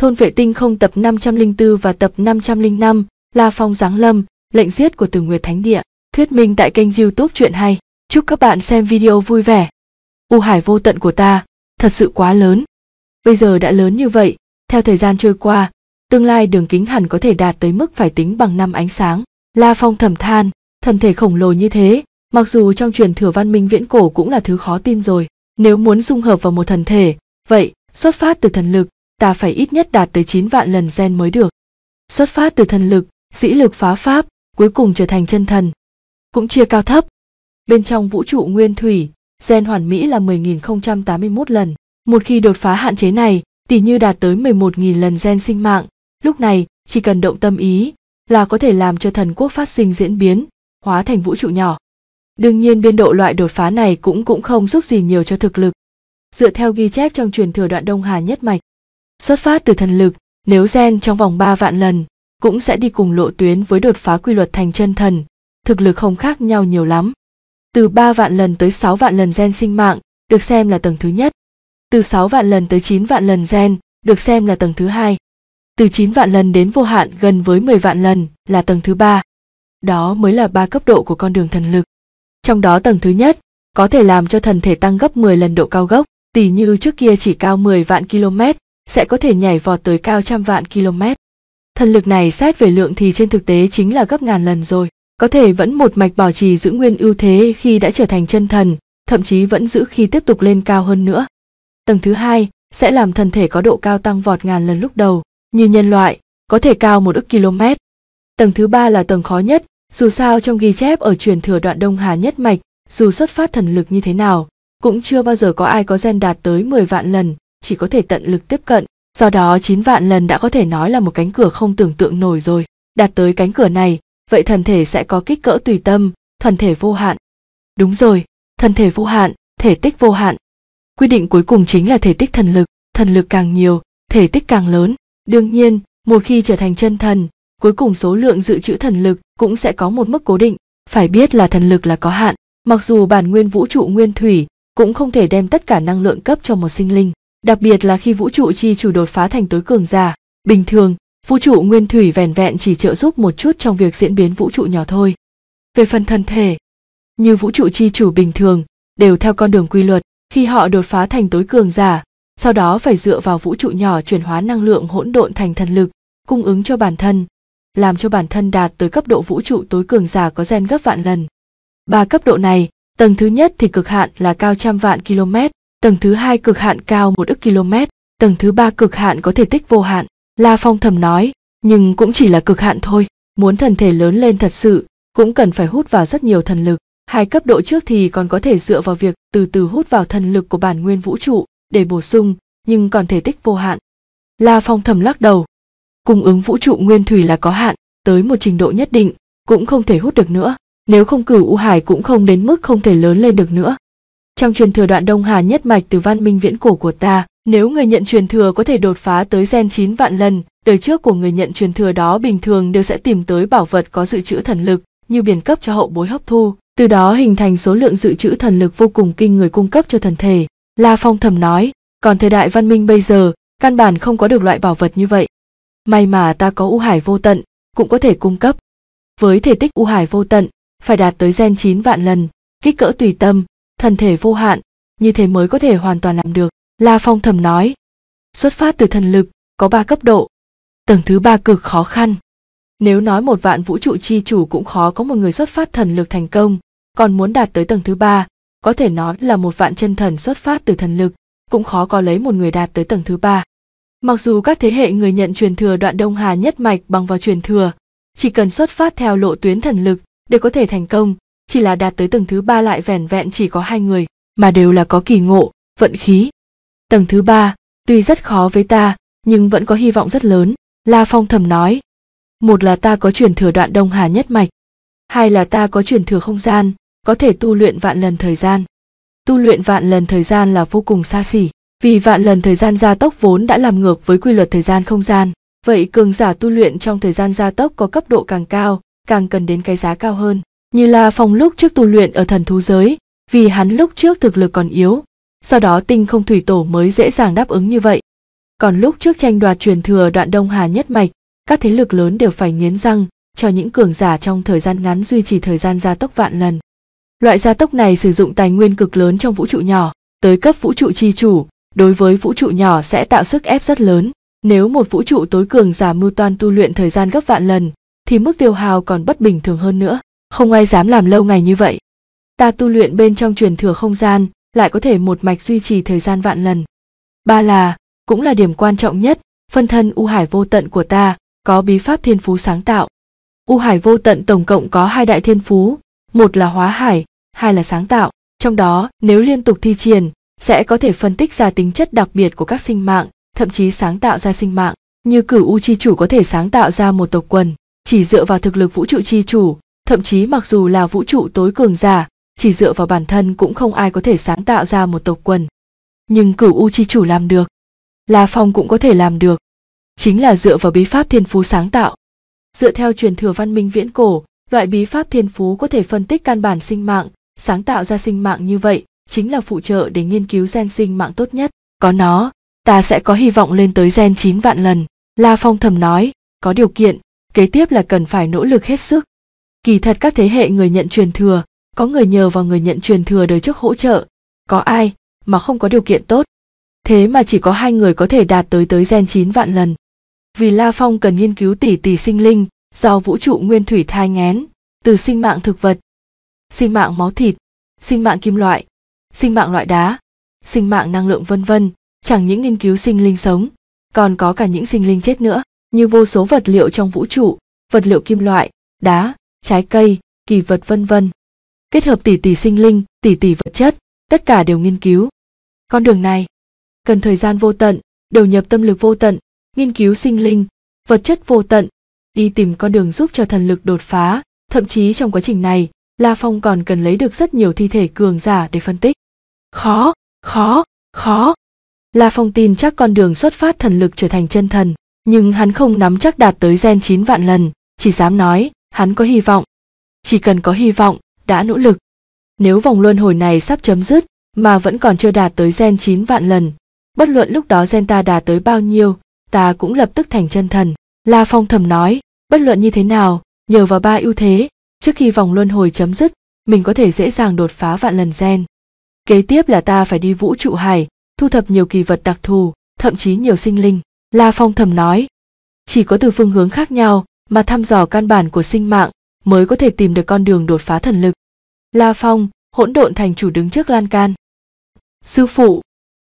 Thôn vệ tinh không tập 504 và tập 505 La phong giáng lâm, lệnh giết của Tử Nguyệt Thánh Địa, thuyết minh tại kênh YouTube chuyện hay. Chúc các bạn xem video vui vẻ. U hải vô tận của ta, thật sự quá lớn. Bây giờ đã lớn như vậy, theo thời gian trôi qua, tương lai đường kính hẳn có thể đạt tới mức phải tính bằng năm ánh sáng. La Phong thầm than, thần thể khổng lồ như thế, mặc dù trong truyền thừa văn minh viễn cổ cũng là thứ khó tin rồi. Nếu muốn dung hợp vào một thần thể, vậy xuất phát từ thần lực, ta phải ít nhất đạt tới 9 vạn lần gen mới được. Xuất phát từ thần lực, dĩ lực phá pháp, cuối cùng trở thành chân thần. Cũng chia cao thấp. Bên trong vũ trụ nguyên thủy, gen hoàn mỹ là 10.081 lần. Một khi đột phá hạn chế này, tỷ như đạt tới 11.000 lần gen sinh mạng, lúc này chỉ cần động tâm ý là có thể làm cho thần quốc phát sinh diễn biến, hóa thành vũ trụ nhỏ. Đương nhiên biên độ loại đột phá này cũng cũng không giúp gì nhiều cho thực lực. Dựa theo ghi chép trong truyền thừa đoạn Đông Hà nhất mạch, Xuất phát từ thần lực, nếu gen trong vòng 3 vạn lần, cũng sẽ đi cùng lộ tuyến với đột phá quy luật thành chân thần, thực lực không khác nhau nhiều lắm. Từ 3 vạn lần tới 6 vạn lần gen sinh mạng được xem là tầng thứ nhất. Từ 6 vạn lần tới 9 vạn lần gen được xem là tầng thứ hai. Từ 9 vạn lần đến vô hạn gần với 10 vạn lần là tầng thứ ba. Đó mới là ba cấp độ của con đường thần lực. Trong đó tầng thứ nhất có thể làm cho thần thể tăng gấp 10 lần độ cao gốc, tỷ như trước kia chỉ cao 10 vạn km, sẽ có thể nhảy vọt tới cao trăm vạn km. Thần lực này xét về lượng thì trên thực tế chính là gấp ngàn lần rồi, có thể vẫn một mạch bảo trì giữ nguyên ưu thế khi đã trở thành chân thần, thậm chí vẫn giữ khi tiếp tục lên cao hơn nữa. Tầng thứ hai sẽ làm thần thể có độ cao tăng vọt ngàn lần lúc đầu, như nhân loại, có thể cao một ức km. Tầng thứ ba là tầng khó nhất, dù sao trong ghi chép ở truyền thừa đoạn Đông Hà nhất mạch, dù xuất phát thần lực như thế nào, cũng chưa bao giờ có ai có gen đạt tới 10 vạn lần, chỉ có thể tận lực tiếp cận do đó chín vạn lần đã có thể nói là một cánh cửa không tưởng tượng nổi rồi đạt tới cánh cửa này vậy thần thể sẽ có kích cỡ tùy tâm thần thể vô hạn đúng rồi thần thể vô hạn thể tích vô hạn quy định cuối cùng chính là thể tích thần lực thần lực càng nhiều thể tích càng lớn đương nhiên một khi trở thành chân thần cuối cùng số lượng dự trữ thần lực cũng sẽ có một mức cố định phải biết là thần lực là có hạn mặc dù bản nguyên vũ trụ nguyên thủy cũng không thể đem tất cả năng lượng cấp cho một sinh linh đặc biệt là khi vũ trụ chi chủ đột phá thành tối cường giả bình thường vũ trụ nguyên thủy vẻn vẹn chỉ trợ giúp một chút trong việc diễn biến vũ trụ nhỏ thôi về phần thân thể như vũ trụ chi chủ bình thường đều theo con đường quy luật khi họ đột phá thành tối cường giả sau đó phải dựa vào vũ trụ nhỏ chuyển hóa năng lượng hỗn độn thành thần lực cung ứng cho bản thân làm cho bản thân đạt tới cấp độ vũ trụ tối cường giả có gen gấp vạn lần ba cấp độ này tầng thứ nhất thì cực hạn là cao trăm vạn km tầng thứ hai cực hạn cao một ức km, tầng thứ ba cực hạn có thể tích vô hạn. La Phong thầm nói, nhưng cũng chỉ là cực hạn thôi, muốn thần thể lớn lên thật sự, cũng cần phải hút vào rất nhiều thần lực. Hai cấp độ trước thì còn có thể dựa vào việc từ từ hút vào thần lực của bản nguyên vũ trụ để bổ sung, nhưng còn thể tích vô hạn. La Phong thầm lắc đầu. Cung ứng vũ trụ nguyên thủy là có hạn, tới một trình độ nhất định, cũng không thể hút được nữa. Nếu không cử u hải cũng không đến mức không thể lớn lên được nữa. Trong truyền thừa đoạn Đông Hà nhất mạch từ văn minh viễn cổ của ta, nếu người nhận truyền thừa có thể đột phá tới gen chín vạn lần, đời trước của người nhận truyền thừa đó bình thường đều sẽ tìm tới bảo vật có dự trữ thần lực, như biển cấp cho hậu bối hấp thu, từ đó hình thành số lượng dự trữ thần lực vô cùng kinh người cung cấp cho thần thể. La Phong thầm nói, còn thời đại văn minh bây giờ, căn bản không có được loại bảo vật như vậy. May mà ta có u hải vô tận, cũng có thể cung cấp. Với thể tích u hải vô tận, phải đạt tới gen chín vạn lần, kích cỡ tùy tâm, thần thể vô hạn như thế mới có thể hoàn toàn làm được la phong thầm nói xuất phát từ thần lực có ba cấp độ tầng thứ ba cực khó khăn nếu nói một vạn vũ trụ chi chủ cũng khó có một người xuất phát thần lực thành công còn muốn đạt tới tầng thứ ba có thể nói là một vạn chân thần xuất phát từ thần lực cũng khó có lấy một người đạt tới tầng thứ ba mặc dù các thế hệ người nhận truyền thừa đoạn đông hà nhất mạch bằng vào truyền thừa chỉ cần xuất phát theo lộ tuyến thần lực để có thể thành công chỉ là đạt tới tầng thứ ba lại vẻn vẹn chỉ có hai người mà đều là có kỳ ngộ vận khí tầng thứ ba tuy rất khó với ta nhưng vẫn có hy vọng rất lớn la phong thầm nói một là ta có truyền thừa đoạn đông hà nhất mạch hai là ta có truyền thừa không gian có thể tu luyện vạn lần thời gian tu luyện vạn lần thời gian là vô cùng xa xỉ vì vạn lần thời gian gia tốc vốn đã làm ngược với quy luật thời gian không gian vậy cường giả tu luyện trong thời gian gia tốc có cấp độ càng cao càng cần đến cái giá cao hơn như là phong lúc trước tu luyện ở thần thú giới vì hắn lúc trước thực lực còn yếu sau đó tinh không thủy tổ mới dễ dàng đáp ứng như vậy còn lúc trước tranh đoạt truyền thừa đoạn đông hà nhất mạch các thế lực lớn đều phải nghiến răng cho những cường giả trong thời gian ngắn duy trì thời gian gia tốc vạn lần loại gia tốc này sử dụng tài nguyên cực lớn trong vũ trụ nhỏ tới cấp vũ trụ chi chủ đối với vũ trụ nhỏ sẽ tạo sức ép rất lớn nếu một vũ trụ tối cường giả mưu toan tu luyện thời gian gấp vạn lần thì mức tiêu hào còn bất bình thường hơn nữa không ai dám làm lâu ngày như vậy ta tu luyện bên trong truyền thừa không gian lại có thể một mạch duy trì thời gian vạn lần ba là cũng là điểm quan trọng nhất phân thân u hải vô tận của ta có bí pháp thiên phú sáng tạo u hải vô tận tổng cộng có hai đại thiên phú một là hóa hải hai là sáng tạo trong đó nếu liên tục thi triển sẽ có thể phân tích ra tính chất đặc biệt của các sinh mạng thậm chí sáng tạo ra sinh mạng như cử u chi chủ có thể sáng tạo ra một tộc quần chỉ dựa vào thực lực vũ trụ chi chủ thậm chí mặc dù là vũ trụ tối cường giả chỉ dựa vào bản thân cũng không ai có thể sáng tạo ra một tộc quần nhưng cửu u chi chủ làm được la phong cũng có thể làm được chính là dựa vào bí pháp thiên phú sáng tạo dựa theo truyền thừa văn minh viễn cổ loại bí pháp thiên phú có thể phân tích căn bản sinh mạng sáng tạo ra sinh mạng như vậy chính là phụ trợ để nghiên cứu gen sinh mạng tốt nhất có nó ta sẽ có hy vọng lên tới gen chín vạn lần la phong thầm nói có điều kiện kế tiếp là cần phải nỗ lực hết sức kỳ thật các thế hệ người nhận truyền thừa có người nhờ vào người nhận truyền thừa đời trước hỗ trợ có ai mà không có điều kiện tốt thế mà chỉ có hai người có thể đạt tới tới gen chín vạn lần vì la phong cần nghiên cứu tỷ tỷ sinh linh do vũ trụ nguyên thủy thai ngén từ sinh mạng thực vật sinh mạng máu thịt sinh mạng kim loại sinh mạng loại đá sinh mạng năng lượng vân vân chẳng những nghiên cứu sinh linh sống còn có cả những sinh linh chết nữa như vô số vật liệu trong vũ trụ vật liệu kim loại đá trái cây, kỳ vật vân vân. Kết hợp tỷ tỷ sinh linh, tỷ tỷ vật chất, tất cả đều nghiên cứu. Con đường này cần thời gian vô tận, đầu nhập tâm lực vô tận, nghiên cứu sinh linh, vật chất vô tận, đi tìm con đường giúp cho thần lực đột phá, thậm chí trong quá trình này, La Phong còn cần lấy được rất nhiều thi thể cường giả để phân tích. Khó, khó, khó. La Phong tin chắc con đường xuất phát thần lực trở thành chân thần, nhưng hắn không nắm chắc đạt tới gen 9 vạn lần, chỉ dám nói hắn có hy vọng chỉ cần có hy vọng đã nỗ lực nếu vòng luân hồi này sắp chấm dứt mà vẫn còn chưa đạt tới gen chín vạn lần bất luận lúc đó gen ta đạt tới bao nhiêu ta cũng lập tức thành chân thần la phong thầm nói bất luận như thế nào nhờ vào ba ưu thế trước khi vòng luân hồi chấm dứt mình có thể dễ dàng đột phá vạn lần gen kế tiếp là ta phải đi vũ trụ hải thu thập nhiều kỳ vật đặc thù thậm chí nhiều sinh linh la phong thầm nói chỉ có từ phương hướng khác nhau mà thăm dò căn bản của sinh mạng mới có thể tìm được con đường đột phá thần lực. La Phong, hỗn độn thành chủ đứng trước lan can. Sư phụ,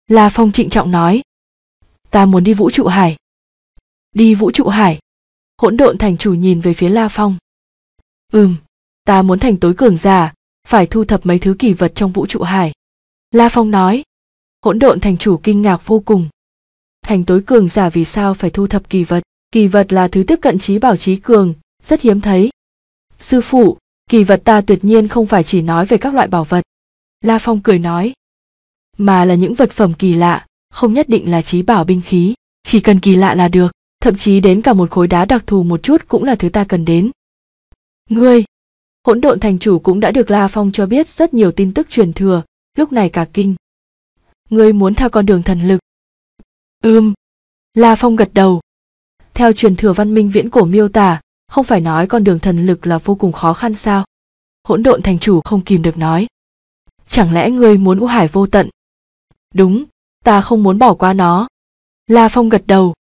La Phong trịnh trọng nói. Ta muốn đi vũ trụ hải. Đi vũ trụ hải. Hỗn độn thành chủ nhìn về phía La Phong. Ừm, ta muốn thành tối cường giả, phải thu thập mấy thứ kỳ vật trong vũ trụ hải. La Phong nói. Hỗn độn thành chủ kinh ngạc vô cùng. Thành tối cường giả vì sao phải thu thập kỳ vật? kỳ vật là thứ tiếp cận trí bảo trí cường, rất hiếm thấy. Sư phụ, kỳ vật ta tuyệt nhiên không phải chỉ nói về các loại bảo vật. La Phong cười nói, mà là những vật phẩm kỳ lạ, không nhất định là trí bảo binh khí, chỉ cần kỳ lạ là được, thậm chí đến cả một khối đá đặc thù một chút cũng là thứ ta cần đến. Ngươi, hỗn độn thành chủ cũng đã được La Phong cho biết rất nhiều tin tức truyền thừa, lúc này cả kinh. Ngươi muốn theo con đường thần lực. Ưm, La Phong gật đầu, theo truyền thừa văn minh viễn cổ miêu tả, không phải nói con đường thần lực là vô cùng khó khăn sao? Hỗn độn thành chủ không kìm được nói. Chẳng lẽ ngươi muốn u hải vô tận? Đúng, ta không muốn bỏ qua nó. La Phong gật đầu.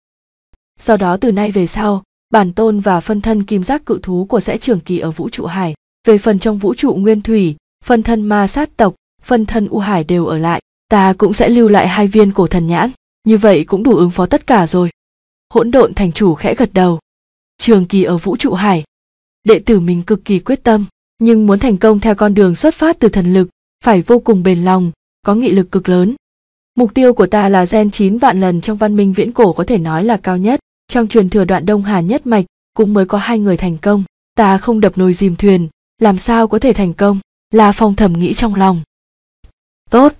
Do đó từ nay về sau, bản tôn và phân thân kim giác cự thú của sẽ trường kỳ ở vũ trụ hải. Về phần trong vũ trụ nguyên thủy, phân thân ma sát tộc, phân thân u hải đều ở lại. Ta cũng sẽ lưu lại hai viên cổ thần nhãn, như vậy cũng đủ ứng phó tất cả rồi hỗn độn thành chủ khẽ gật đầu trường kỳ ở vũ trụ hải đệ tử mình cực kỳ quyết tâm nhưng muốn thành công theo con đường xuất phát từ thần lực phải vô cùng bền lòng có nghị lực cực lớn mục tiêu của ta là gen chín vạn lần trong văn minh viễn cổ có thể nói là cao nhất trong truyền thừa đoạn đông hà nhất mạch cũng mới có hai người thành công ta không đập nồi dìm thuyền làm sao có thể thành công là phong thầm nghĩ trong lòng tốt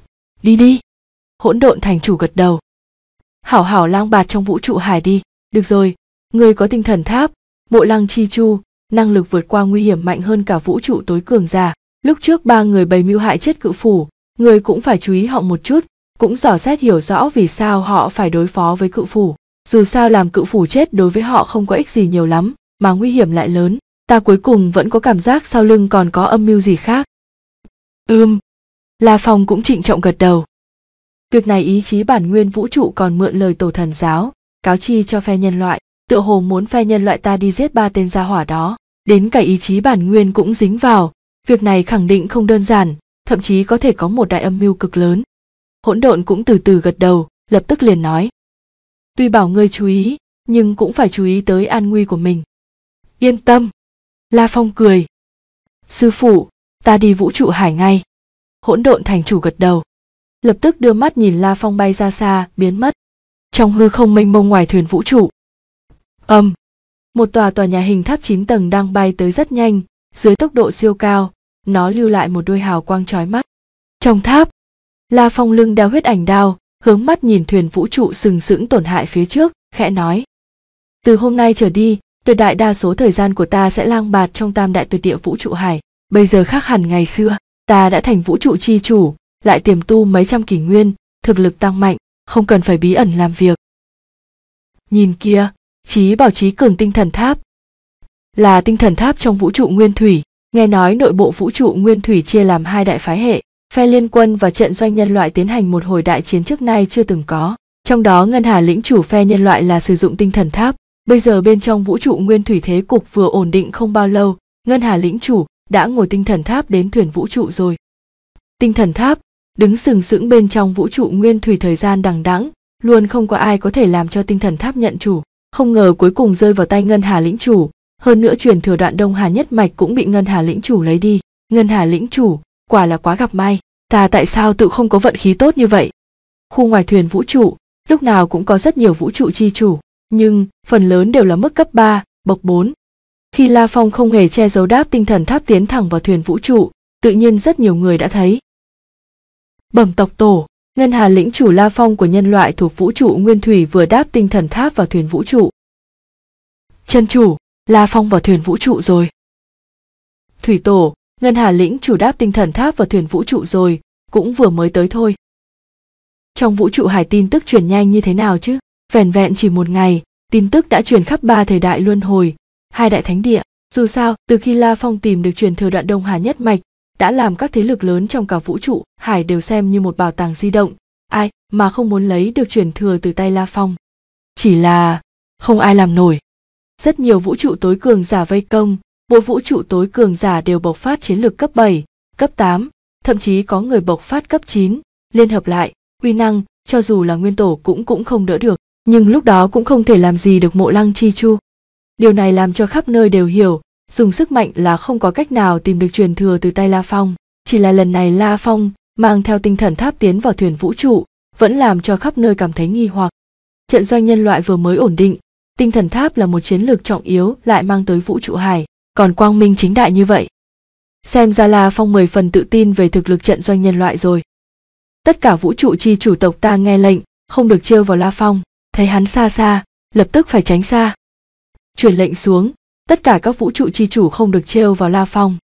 đi đi hỗn độn thành chủ gật đầu hảo hảo lang bạt trong vũ trụ hải đi được rồi người có tinh thần tháp mộ lăng chi chu năng lực vượt qua nguy hiểm mạnh hơn cả vũ trụ tối cường già lúc trước ba người bày mưu hại chết cự phủ người cũng phải chú ý họ một chút cũng dò xét hiểu rõ vì sao họ phải đối phó với cự phủ dù sao làm cự phủ chết đối với họ không có ích gì nhiều lắm mà nguy hiểm lại lớn ta cuối cùng vẫn có cảm giác sau lưng còn có âm mưu gì khác ưm ừ. la phong cũng trịnh trọng gật đầu Việc này ý chí bản nguyên vũ trụ còn mượn lời tổ thần giáo, cáo chi cho phe nhân loại, tựa hồ muốn phe nhân loại ta đi giết ba tên gia hỏa đó, đến cả ý chí bản nguyên cũng dính vào, việc này khẳng định không đơn giản, thậm chí có thể có một đại âm mưu cực lớn. Hỗn độn cũng từ từ gật đầu, lập tức liền nói. Tuy bảo ngươi chú ý, nhưng cũng phải chú ý tới an nguy của mình. Yên tâm. La Phong cười. Sư phụ, ta đi vũ trụ hải ngay. Hỗn độn thành chủ gật đầu lập tức đưa mắt nhìn La Phong bay ra xa, biến mất. Trong hư không mênh mông ngoài thuyền vũ trụ. Âm. Um, một tòa tòa nhà hình tháp 9 tầng đang bay tới rất nhanh, dưới tốc độ siêu cao, nó lưu lại một đôi hào quang chói mắt. Trong tháp, La Phong lưng đeo huyết ảnh đao, hướng mắt nhìn thuyền vũ trụ sừng sững tổn hại phía trước, khẽ nói. Từ hôm nay trở đi, tuyệt đại đa số thời gian của ta sẽ lang bạt trong tam đại tuyệt địa vũ trụ hải. Bây giờ khác hẳn ngày xưa, ta đã thành vũ trụ chi chủ, lại tiềm tu mấy trăm kỷ nguyên, thực lực tăng mạnh, không cần phải bí ẩn làm việc. Nhìn kia, trí bảo trí cường tinh thần tháp. Là tinh thần tháp trong vũ trụ nguyên thủy, nghe nói nội bộ vũ trụ nguyên thủy chia làm hai đại phái hệ, phe liên quân và trận doanh nhân loại tiến hành một hồi đại chiến trước nay chưa từng có. Trong đó ngân hà lĩnh chủ phe nhân loại là sử dụng tinh thần tháp, bây giờ bên trong vũ trụ nguyên thủy thế cục vừa ổn định không bao lâu, ngân hà lĩnh chủ đã ngồi tinh thần tháp đến thuyền vũ trụ rồi. Tinh thần tháp đứng sừng sững bên trong vũ trụ nguyên thủy thời gian đằng đẵng luôn không có ai có thể làm cho tinh thần tháp nhận chủ không ngờ cuối cùng rơi vào tay ngân hà lĩnh chủ hơn nữa truyền thừa đoạn đông hà nhất mạch cũng bị ngân hà lĩnh chủ lấy đi ngân hà lĩnh chủ quả là quá gặp may ta tại sao tự không có vận khí tốt như vậy khu ngoài thuyền vũ trụ lúc nào cũng có rất nhiều vũ trụ chi chủ nhưng phần lớn đều là mức cấp 3, bậc 4. Khi La Phong không hề che giấu đáp tinh thần tháp tiến thẳng vào thuyền vũ trụ, tự nhiên rất nhiều người đã thấy, bẩm tộc tổ ngân hà lĩnh chủ la phong của nhân loại thuộc vũ trụ nguyên thủy vừa đáp tinh thần tháp vào thuyền vũ trụ chân chủ la phong vào thuyền vũ trụ rồi thủy tổ ngân hà lĩnh chủ đáp tinh thần tháp vào thuyền vũ trụ rồi cũng vừa mới tới thôi trong vũ trụ hải tin tức truyền nhanh như thế nào chứ vẻn vẹn chỉ một ngày tin tức đã truyền khắp ba thời đại luân hồi hai đại thánh địa dù sao từ khi la phong tìm được truyền thừa đoạn đông hà nhất mạch đã làm các thế lực lớn trong cả vũ trụ hải đều xem như một bảo tàng di động ai mà không muốn lấy được truyền thừa từ tay la phong chỉ là không ai làm nổi rất nhiều vũ trụ tối cường giả vây công mỗi vũ trụ tối cường giả đều bộc phát chiến lược cấp 7, cấp 8, thậm chí có người bộc phát cấp 9, liên hợp lại, uy năng, cho dù là nguyên tổ cũng cũng không đỡ được, nhưng lúc đó cũng không thể làm gì được mộ lăng chi chu. Điều này làm cho khắp nơi đều hiểu, dùng sức mạnh là không có cách nào tìm được truyền thừa từ tay La Phong. Chỉ là lần này La Phong mang theo tinh thần tháp tiến vào thuyền vũ trụ, vẫn làm cho khắp nơi cảm thấy nghi hoặc. Trận doanh nhân loại vừa mới ổn định, tinh thần tháp là một chiến lược trọng yếu lại mang tới vũ trụ hải, còn quang minh chính đại như vậy. Xem ra La Phong mười phần tự tin về thực lực trận doanh nhân loại rồi. Tất cả vũ trụ chi chủ tộc ta nghe lệnh, không được trêu vào La Phong, thấy hắn xa xa, lập tức phải tránh xa. Truyền lệnh xuống, tất cả các vũ trụ chi chủ không được trêu vào La Phong.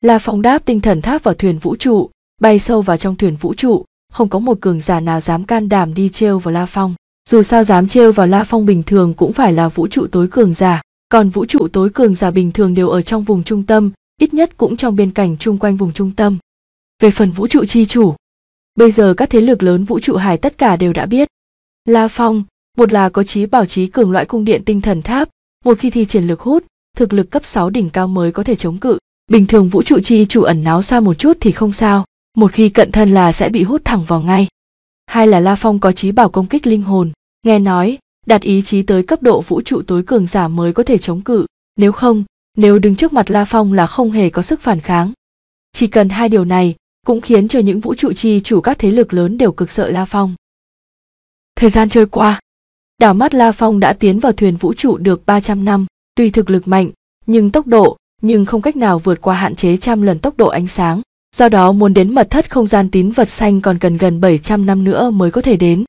La Phong đáp tinh thần tháp vào thuyền vũ trụ, bay sâu vào trong thuyền vũ trụ, không có một cường giả nào dám can đảm đi trêu vào La Phong. Dù sao dám trêu vào La Phong bình thường cũng phải là vũ trụ tối cường giả, còn vũ trụ tối cường giả bình thường đều ở trong vùng trung tâm, ít nhất cũng trong biên cảnh chung quanh vùng trung tâm. Về phần vũ trụ chi chủ, bây giờ các thế lực lớn vũ trụ hải tất cả đều đã biết. La Phong, một là có trí bảo trí cường loại cung điện tinh thần tháp, một khi thi triển lực hút, thực lực cấp 6 đỉnh cao mới có thể chống cự. Bình thường vũ trụ chi chủ ẩn náo xa một chút thì không sao, một khi cận thân là sẽ bị hút thẳng vào ngay. Hai là La Phong có trí bảo công kích linh hồn, nghe nói, đạt ý chí tới cấp độ vũ trụ tối cường giả mới có thể chống cự, nếu không, nếu đứng trước mặt La Phong là không hề có sức phản kháng. Chỉ cần hai điều này cũng khiến cho những vũ trụ chi chủ các thế lực lớn đều cực sợ La Phong. Thời gian trôi qua, đảo mắt La Phong đã tiến vào thuyền vũ trụ được 300 năm, Tuy thực lực mạnh, nhưng tốc độ, nhưng không cách nào vượt qua hạn chế trăm lần tốc độ ánh sáng. Do đó muốn đến mật thất không gian tín vật xanh còn cần gần 700 năm nữa mới có thể đến.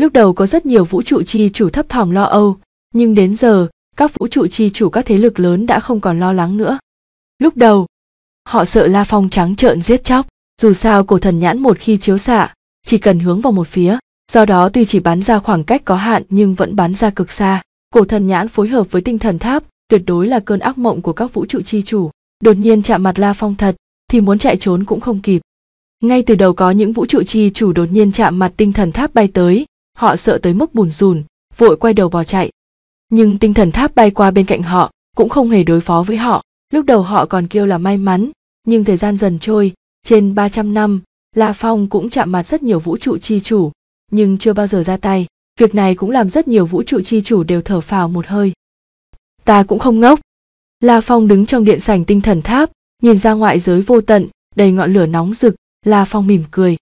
Lúc đầu có rất nhiều vũ trụ chi chủ thấp thỏm lo âu, nhưng đến giờ, các vũ trụ chi chủ các thế lực lớn đã không còn lo lắng nữa. Lúc đầu, họ sợ La Phong trắng trợn giết chóc, dù sao cổ thần nhãn một khi chiếu xạ, chỉ cần hướng vào một phía, do đó tuy chỉ bắn ra khoảng cách có hạn nhưng vẫn bắn ra cực xa cổ thần nhãn phối hợp với tinh thần tháp tuyệt đối là cơn ác mộng của các vũ trụ chi chủ đột nhiên chạm mặt la phong thật thì muốn chạy trốn cũng không kịp ngay từ đầu có những vũ trụ chi chủ đột nhiên chạm mặt tinh thần tháp bay tới họ sợ tới mức bùn rùn vội quay đầu bỏ chạy nhưng tinh thần tháp bay qua bên cạnh họ cũng không hề đối phó với họ lúc đầu họ còn kêu là may mắn nhưng thời gian dần trôi trên 300 năm la phong cũng chạm mặt rất nhiều vũ trụ chi chủ nhưng chưa bao giờ ra tay việc này cũng làm rất nhiều vũ trụ chi chủ đều thở phào một hơi ta cũng không ngốc la phong đứng trong điện sảnh tinh thần tháp nhìn ra ngoại giới vô tận đầy ngọn lửa nóng rực la phong mỉm cười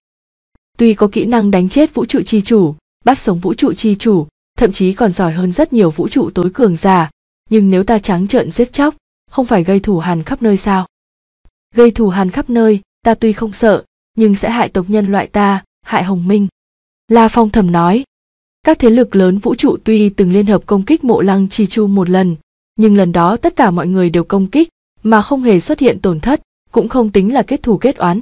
tuy có kỹ năng đánh chết vũ trụ chi chủ bắt sống vũ trụ chi chủ thậm chí còn giỏi hơn rất nhiều vũ trụ tối cường già nhưng nếu ta trắng trợn giết chóc không phải gây thủ hàn khắp nơi sao gây thủ hàn khắp nơi ta tuy không sợ nhưng sẽ hại tộc nhân loại ta hại hồng minh la phong thầm nói các thế lực lớn vũ trụ tuy từng liên hợp công kích mộ lăng chi chu một lần, nhưng lần đó tất cả mọi người đều công kích, mà không hề xuất hiện tổn thất, cũng không tính là kết thù kết oán.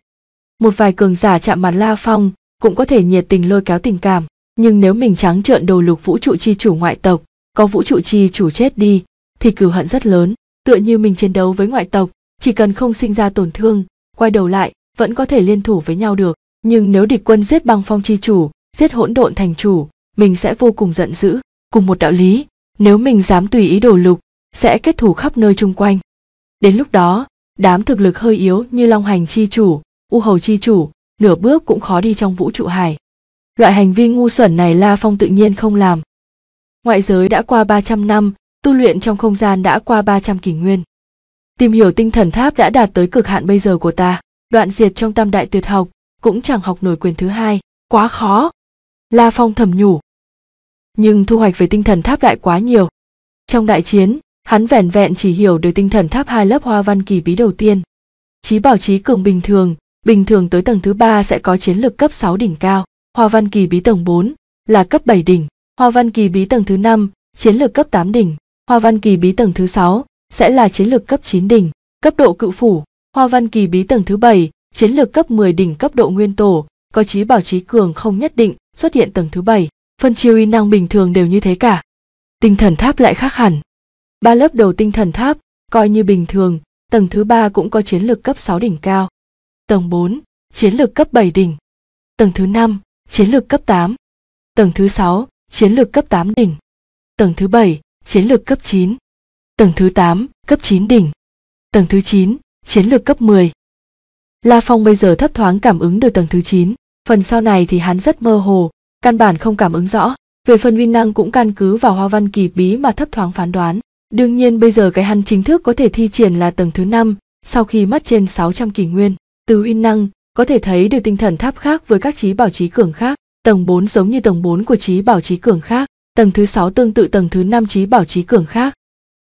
Một vài cường giả chạm mặt La Phong, cũng có thể nhiệt tình lôi kéo tình cảm, nhưng nếu mình trắng trợn đồ lục vũ trụ chi chủ ngoại tộc, có vũ trụ chi chủ chết đi, thì cửu hận rất lớn, tựa như mình chiến đấu với ngoại tộc, chỉ cần không sinh ra tổn thương, quay đầu lại, vẫn có thể liên thủ với nhau được. Nhưng nếu địch quân giết băng phong chi chủ, giết hỗn độn thành chủ, mình sẽ vô cùng giận dữ cùng một đạo lý nếu mình dám tùy ý đổ lục sẽ kết thù khắp nơi chung quanh đến lúc đó đám thực lực hơi yếu như long hành chi chủ u hầu chi chủ nửa bước cũng khó đi trong vũ trụ hải loại hành vi ngu xuẩn này la phong tự nhiên không làm ngoại giới đã qua ba trăm năm tu luyện trong không gian đã qua ba trăm kỷ nguyên tìm hiểu tinh thần tháp đã đạt tới cực hạn bây giờ của ta đoạn diệt trong tam đại tuyệt học cũng chẳng học nổi quyền thứ hai quá khó la phong thầm nhủ nhưng thu hoạch về tinh thần tháp lại quá nhiều. Trong đại chiến, hắn vẻn vẹn chỉ hiểu được tinh thần tháp hai lớp hoa văn kỳ bí đầu tiên. Chí bảo chí cường bình thường, bình thường tới tầng thứ 3 sẽ có chiến lược cấp 6 đỉnh cao, hoa văn kỳ bí tầng 4 là cấp 7 đỉnh, hoa văn kỳ bí tầng thứ 5, chiến lược cấp 8 đỉnh, hoa văn kỳ bí tầng thứ 6 sẽ là chiến lược cấp 9 đỉnh, cấp độ cự phủ, hoa văn kỳ bí tầng thứ 7, chiến lược cấp 10 đỉnh cấp độ nguyên tổ, có chí bảo chí cường không nhất định xuất hiện tầng thứ 7 phân chia uy năng bình thường đều như thế cả. Tinh thần tháp lại khác hẳn. Ba lớp đầu tinh thần tháp, coi như bình thường, tầng thứ ba cũng có chiến lược cấp 6 đỉnh cao. Tầng 4, chiến lược cấp 7 đỉnh. Tầng thứ 5, chiến lược cấp 8. Tầng thứ 6, chiến lược cấp 8 đỉnh. Tầng thứ 7, chiến lược cấp 9. Tầng thứ 8, cấp 9 đỉnh. Tầng thứ 9, chiến lược cấp 10. La Phong bây giờ thấp thoáng cảm ứng được tầng thứ 9, phần sau này thì hắn rất mơ hồ, căn bản không cảm ứng rõ về phần uy năng cũng căn cứ vào hoa văn kỳ bí mà thấp thoáng phán đoán đương nhiên bây giờ cái hắn chính thức có thể thi triển là tầng thứ năm sau khi mất trên 600 kỷ nguyên từ uy năng có thể thấy được tinh thần tháp khác với các trí bảo trí cường khác tầng 4 giống như tầng 4 của trí bảo trí cường khác tầng thứ sáu tương tự tầng thứ năm trí bảo trí cường khác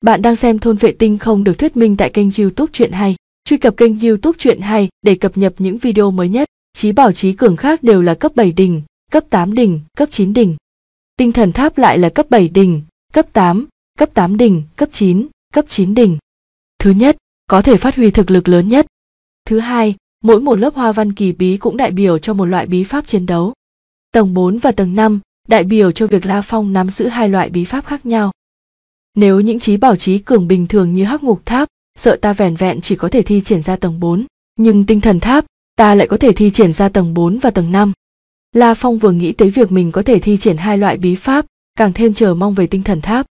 bạn đang xem thôn vệ tinh không được thuyết minh tại kênh youtube chuyện hay truy cập kênh youtube chuyện hay để cập nhật những video mới nhất trí bảo trí cường khác đều là cấp 7 đỉnh cấp 8 đỉnh, cấp 9 đỉnh. Tinh thần tháp lại là cấp 7 đỉnh, cấp 8, cấp 8 đỉnh, cấp 9, cấp 9 đỉnh. Thứ nhất, có thể phát huy thực lực lớn nhất. Thứ hai, mỗi một lớp hoa văn kỳ bí cũng đại biểu cho một loại bí pháp chiến đấu. Tầng 4 và tầng 5 đại biểu cho việc La Phong nắm giữ hai loại bí pháp khác nhau. Nếu những trí bảo trí cường bình thường như hắc ngục tháp, sợ ta vẻn vẹn chỉ có thể thi triển ra tầng 4, nhưng tinh thần tháp, ta lại có thể thi triển ra tầng 4 và tầng 5. La Phong vừa nghĩ tới việc mình có thể thi triển hai loại bí pháp, càng thêm chờ mong về tinh thần tháp.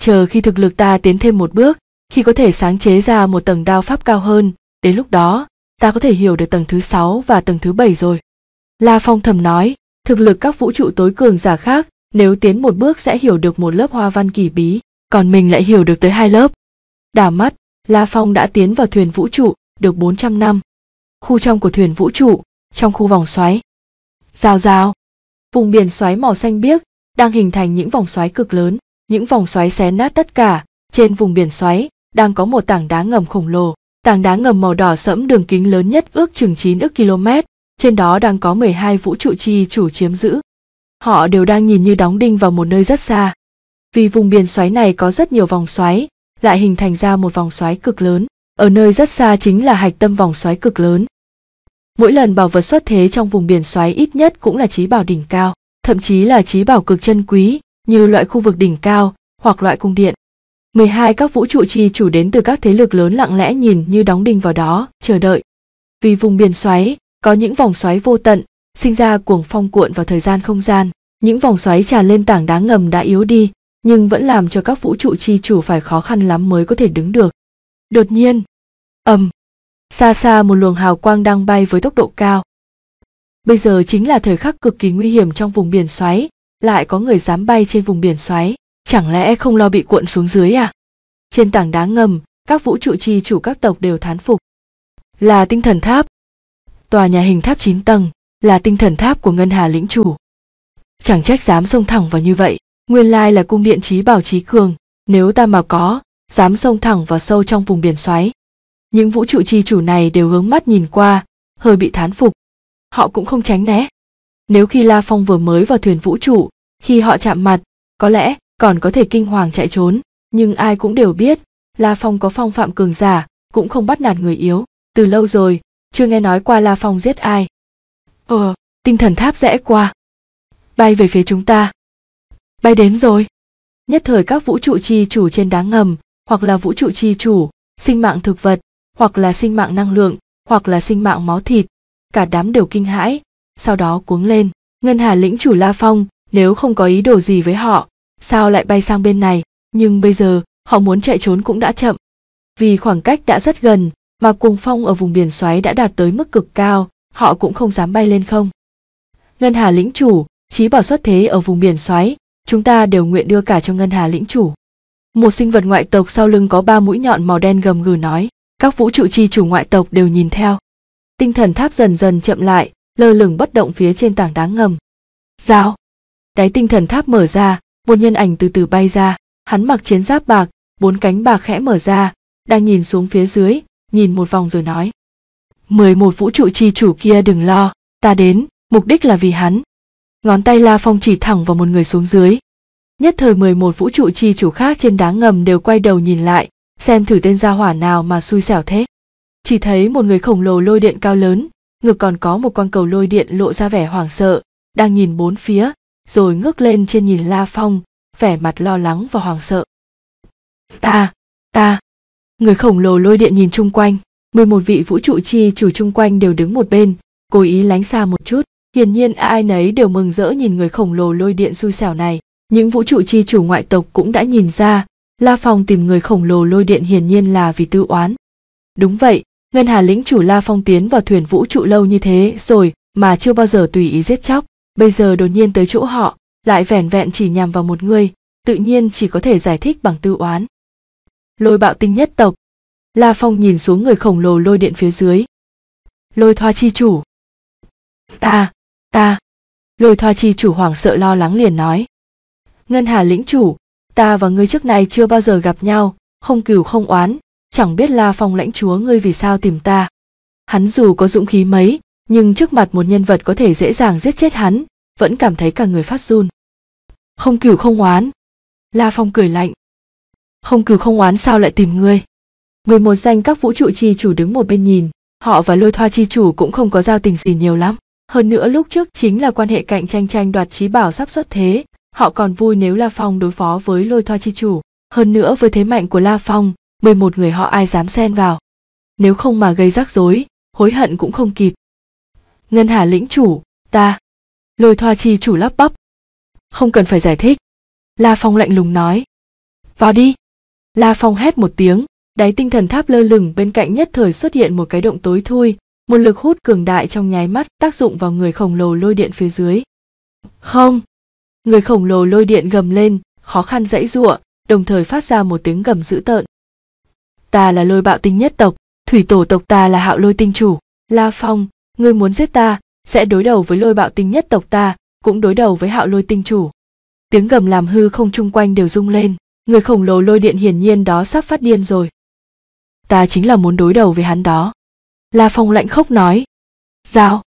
Chờ khi thực lực ta tiến thêm một bước, khi có thể sáng chế ra một tầng đao pháp cao hơn, đến lúc đó, ta có thể hiểu được tầng thứ sáu và tầng thứ bảy rồi. La Phong thầm nói, thực lực các vũ trụ tối cường giả khác, nếu tiến một bước sẽ hiểu được một lớp hoa văn kỳ bí, còn mình lại hiểu được tới hai lớp. Đảo mắt, La Phong đã tiến vào thuyền vũ trụ, được 400 năm. Khu trong của thuyền vũ trụ, trong khu vòng xoáy, Rào rào. Vùng biển xoáy màu xanh biếc đang hình thành những vòng xoáy cực lớn, những vòng xoáy xé nát tất cả. Trên vùng biển xoáy đang có một tảng đá ngầm khổng lồ, tảng đá ngầm màu đỏ sẫm đường kính lớn nhất ước chừng 9 ức km, trên đó đang có 12 vũ trụ chi chủ chiếm giữ. Họ đều đang nhìn như đóng đinh vào một nơi rất xa. Vì vùng biển xoáy này có rất nhiều vòng xoáy, lại hình thành ra một vòng xoáy cực lớn, ở nơi rất xa chính là hạch tâm vòng xoáy cực lớn Mỗi lần bảo vật xuất thế trong vùng biển xoáy ít nhất cũng là trí bảo đỉnh cao, thậm chí là trí bảo cực chân quý, như loại khu vực đỉnh cao hoặc loại cung điện. 12 các vũ trụ chi chủ đến từ các thế lực lớn lặng lẽ nhìn như đóng đinh vào đó, chờ đợi. Vì vùng biển xoáy, có những vòng xoáy vô tận, sinh ra cuồng phong cuộn vào thời gian không gian, những vòng xoáy tràn lên tảng đá ngầm đã yếu đi, nhưng vẫn làm cho các vũ trụ chi chủ phải khó khăn lắm mới có thể đứng được. Đột nhiên, ầm, xa xa một luồng hào quang đang bay với tốc độ cao bây giờ chính là thời khắc cực kỳ nguy hiểm trong vùng biển xoáy lại có người dám bay trên vùng biển xoáy chẳng lẽ không lo bị cuộn xuống dưới à trên tảng đá ngầm các vũ trụ chi chủ các tộc đều thán phục là tinh thần tháp tòa nhà hình tháp 9 tầng là tinh thần tháp của ngân hà lĩnh chủ chẳng trách dám xông thẳng vào như vậy nguyên lai là cung điện trí bảo trí cường nếu ta mà có dám xông thẳng vào sâu trong vùng biển xoáy những vũ trụ chi chủ này đều hướng mắt nhìn qua hơi bị thán phục họ cũng không tránh né nếu khi la phong vừa mới vào thuyền vũ trụ khi họ chạm mặt có lẽ còn có thể kinh hoàng chạy trốn nhưng ai cũng đều biết la phong có phong phạm cường giả cũng không bắt nạt người yếu từ lâu rồi chưa nghe nói qua la phong giết ai ờ tinh thần tháp rẽ qua bay về phía chúng ta bay đến rồi nhất thời các vũ trụ chi chủ trên đá ngầm hoặc là vũ trụ chi chủ sinh mạng thực vật hoặc là sinh mạng năng lượng, hoặc là sinh mạng máu thịt. Cả đám đều kinh hãi, sau đó cuống lên. Ngân Hà lĩnh chủ La Phong, nếu không có ý đồ gì với họ, sao lại bay sang bên này, nhưng bây giờ họ muốn chạy trốn cũng đã chậm. Vì khoảng cách đã rất gần, mà cuồng phong ở vùng biển xoáy đã đạt tới mức cực cao, họ cũng không dám bay lên không. Ngân Hà lĩnh chủ, trí bảo xuất thế ở vùng biển xoáy, chúng ta đều nguyện đưa cả cho Ngân Hà lĩnh chủ. Một sinh vật ngoại tộc sau lưng có ba mũi nhọn màu đen gầm gừ nói các vũ trụ chi chủ ngoại tộc đều nhìn theo tinh thần tháp dần dần chậm lại lơ lửng bất động phía trên tảng đá ngầm Rào. Đáy tinh thần tháp mở ra, một nhân ảnh từ từ bay ra, hắn mặc chiến giáp bạc, bốn cánh bạc khẽ mở ra, đang nhìn xuống phía dưới, nhìn một vòng rồi nói. mười một vũ trụ chi chủ kia đừng lo, ta đến, mục đích là vì hắn. Ngón tay La Phong chỉ thẳng vào một người xuống dưới. Nhất thời mười một vũ trụ chi chủ khác trên đá ngầm đều quay đầu nhìn lại, xem thử tên gia hỏa nào mà xui xẻo thế chỉ thấy một người khổng lồ lôi điện cao lớn ngực còn có một con cầu lôi điện lộ ra vẻ hoảng sợ đang nhìn bốn phía rồi ngước lên trên nhìn la phong vẻ mặt lo lắng và hoảng sợ ta ta người khổng lồ lôi điện nhìn chung quanh 11 vị vũ trụ chi chủ chung quanh đều đứng một bên cố ý lánh xa một chút hiển nhiên ai nấy đều mừng rỡ nhìn người khổng lồ lôi điện xui xẻo này những vũ trụ chi chủ ngoại tộc cũng đã nhìn ra La Phong tìm người khổng lồ lôi điện hiển nhiên là vì tư oán. Đúng vậy, Ngân Hà lĩnh chủ La Phong tiến vào thuyền vũ trụ lâu như thế rồi mà chưa bao giờ tùy ý giết chóc, bây giờ đột nhiên tới chỗ họ, lại vẻn vẹn chỉ nhằm vào một người, tự nhiên chỉ có thể giải thích bằng tư oán. Lôi bạo tinh nhất tộc. La Phong nhìn xuống người khổng lồ lôi điện phía dưới. Lôi thoa chi chủ. Ta, ta. Lôi thoa chi chủ hoảng sợ lo lắng liền nói. Ngân Hà lĩnh chủ, ta và ngươi trước này chưa bao giờ gặp nhau không cừu không oán chẳng biết la phong lãnh chúa ngươi vì sao tìm ta hắn dù có dũng khí mấy nhưng trước mặt một nhân vật có thể dễ dàng giết chết hắn vẫn cảm thấy cả người phát run không cừu không oán la phong cười lạnh không cừu không oán sao lại tìm ngươi mười một danh các vũ trụ chi chủ đứng một bên nhìn họ và lôi thoa chi chủ cũng không có giao tình gì nhiều lắm hơn nữa lúc trước chính là quan hệ cạnh tranh tranh đoạt trí bảo sắp xuất thế họ còn vui nếu La Phong đối phó với lôi thoa chi chủ. Hơn nữa với thế mạnh của La Phong, 11 người họ ai dám xen vào. Nếu không mà gây rắc rối, hối hận cũng không kịp. Ngân Hà lĩnh chủ, ta. Lôi thoa chi chủ lắp bắp. Không cần phải giải thích. La Phong lạnh lùng nói. Vào đi. La Phong hét một tiếng, đáy tinh thần tháp lơ lửng bên cạnh nhất thời xuất hiện một cái động tối thui, một lực hút cường đại trong nháy mắt tác dụng vào người khổng lồ lôi điện phía dưới. Không, người khổng lồ lôi điện gầm lên khó khăn dãy giụa đồng thời phát ra một tiếng gầm dữ tợn ta là lôi bạo tinh nhất tộc thủy tổ tộc ta là hạo lôi tinh chủ la phong ngươi muốn giết ta sẽ đối đầu với lôi bạo tinh nhất tộc ta cũng đối đầu với hạo lôi tinh chủ tiếng gầm làm hư không chung quanh đều rung lên người khổng lồ lôi điện hiển nhiên đó sắp phát điên rồi ta chính là muốn đối đầu với hắn đó la phong lạnh khốc nói giao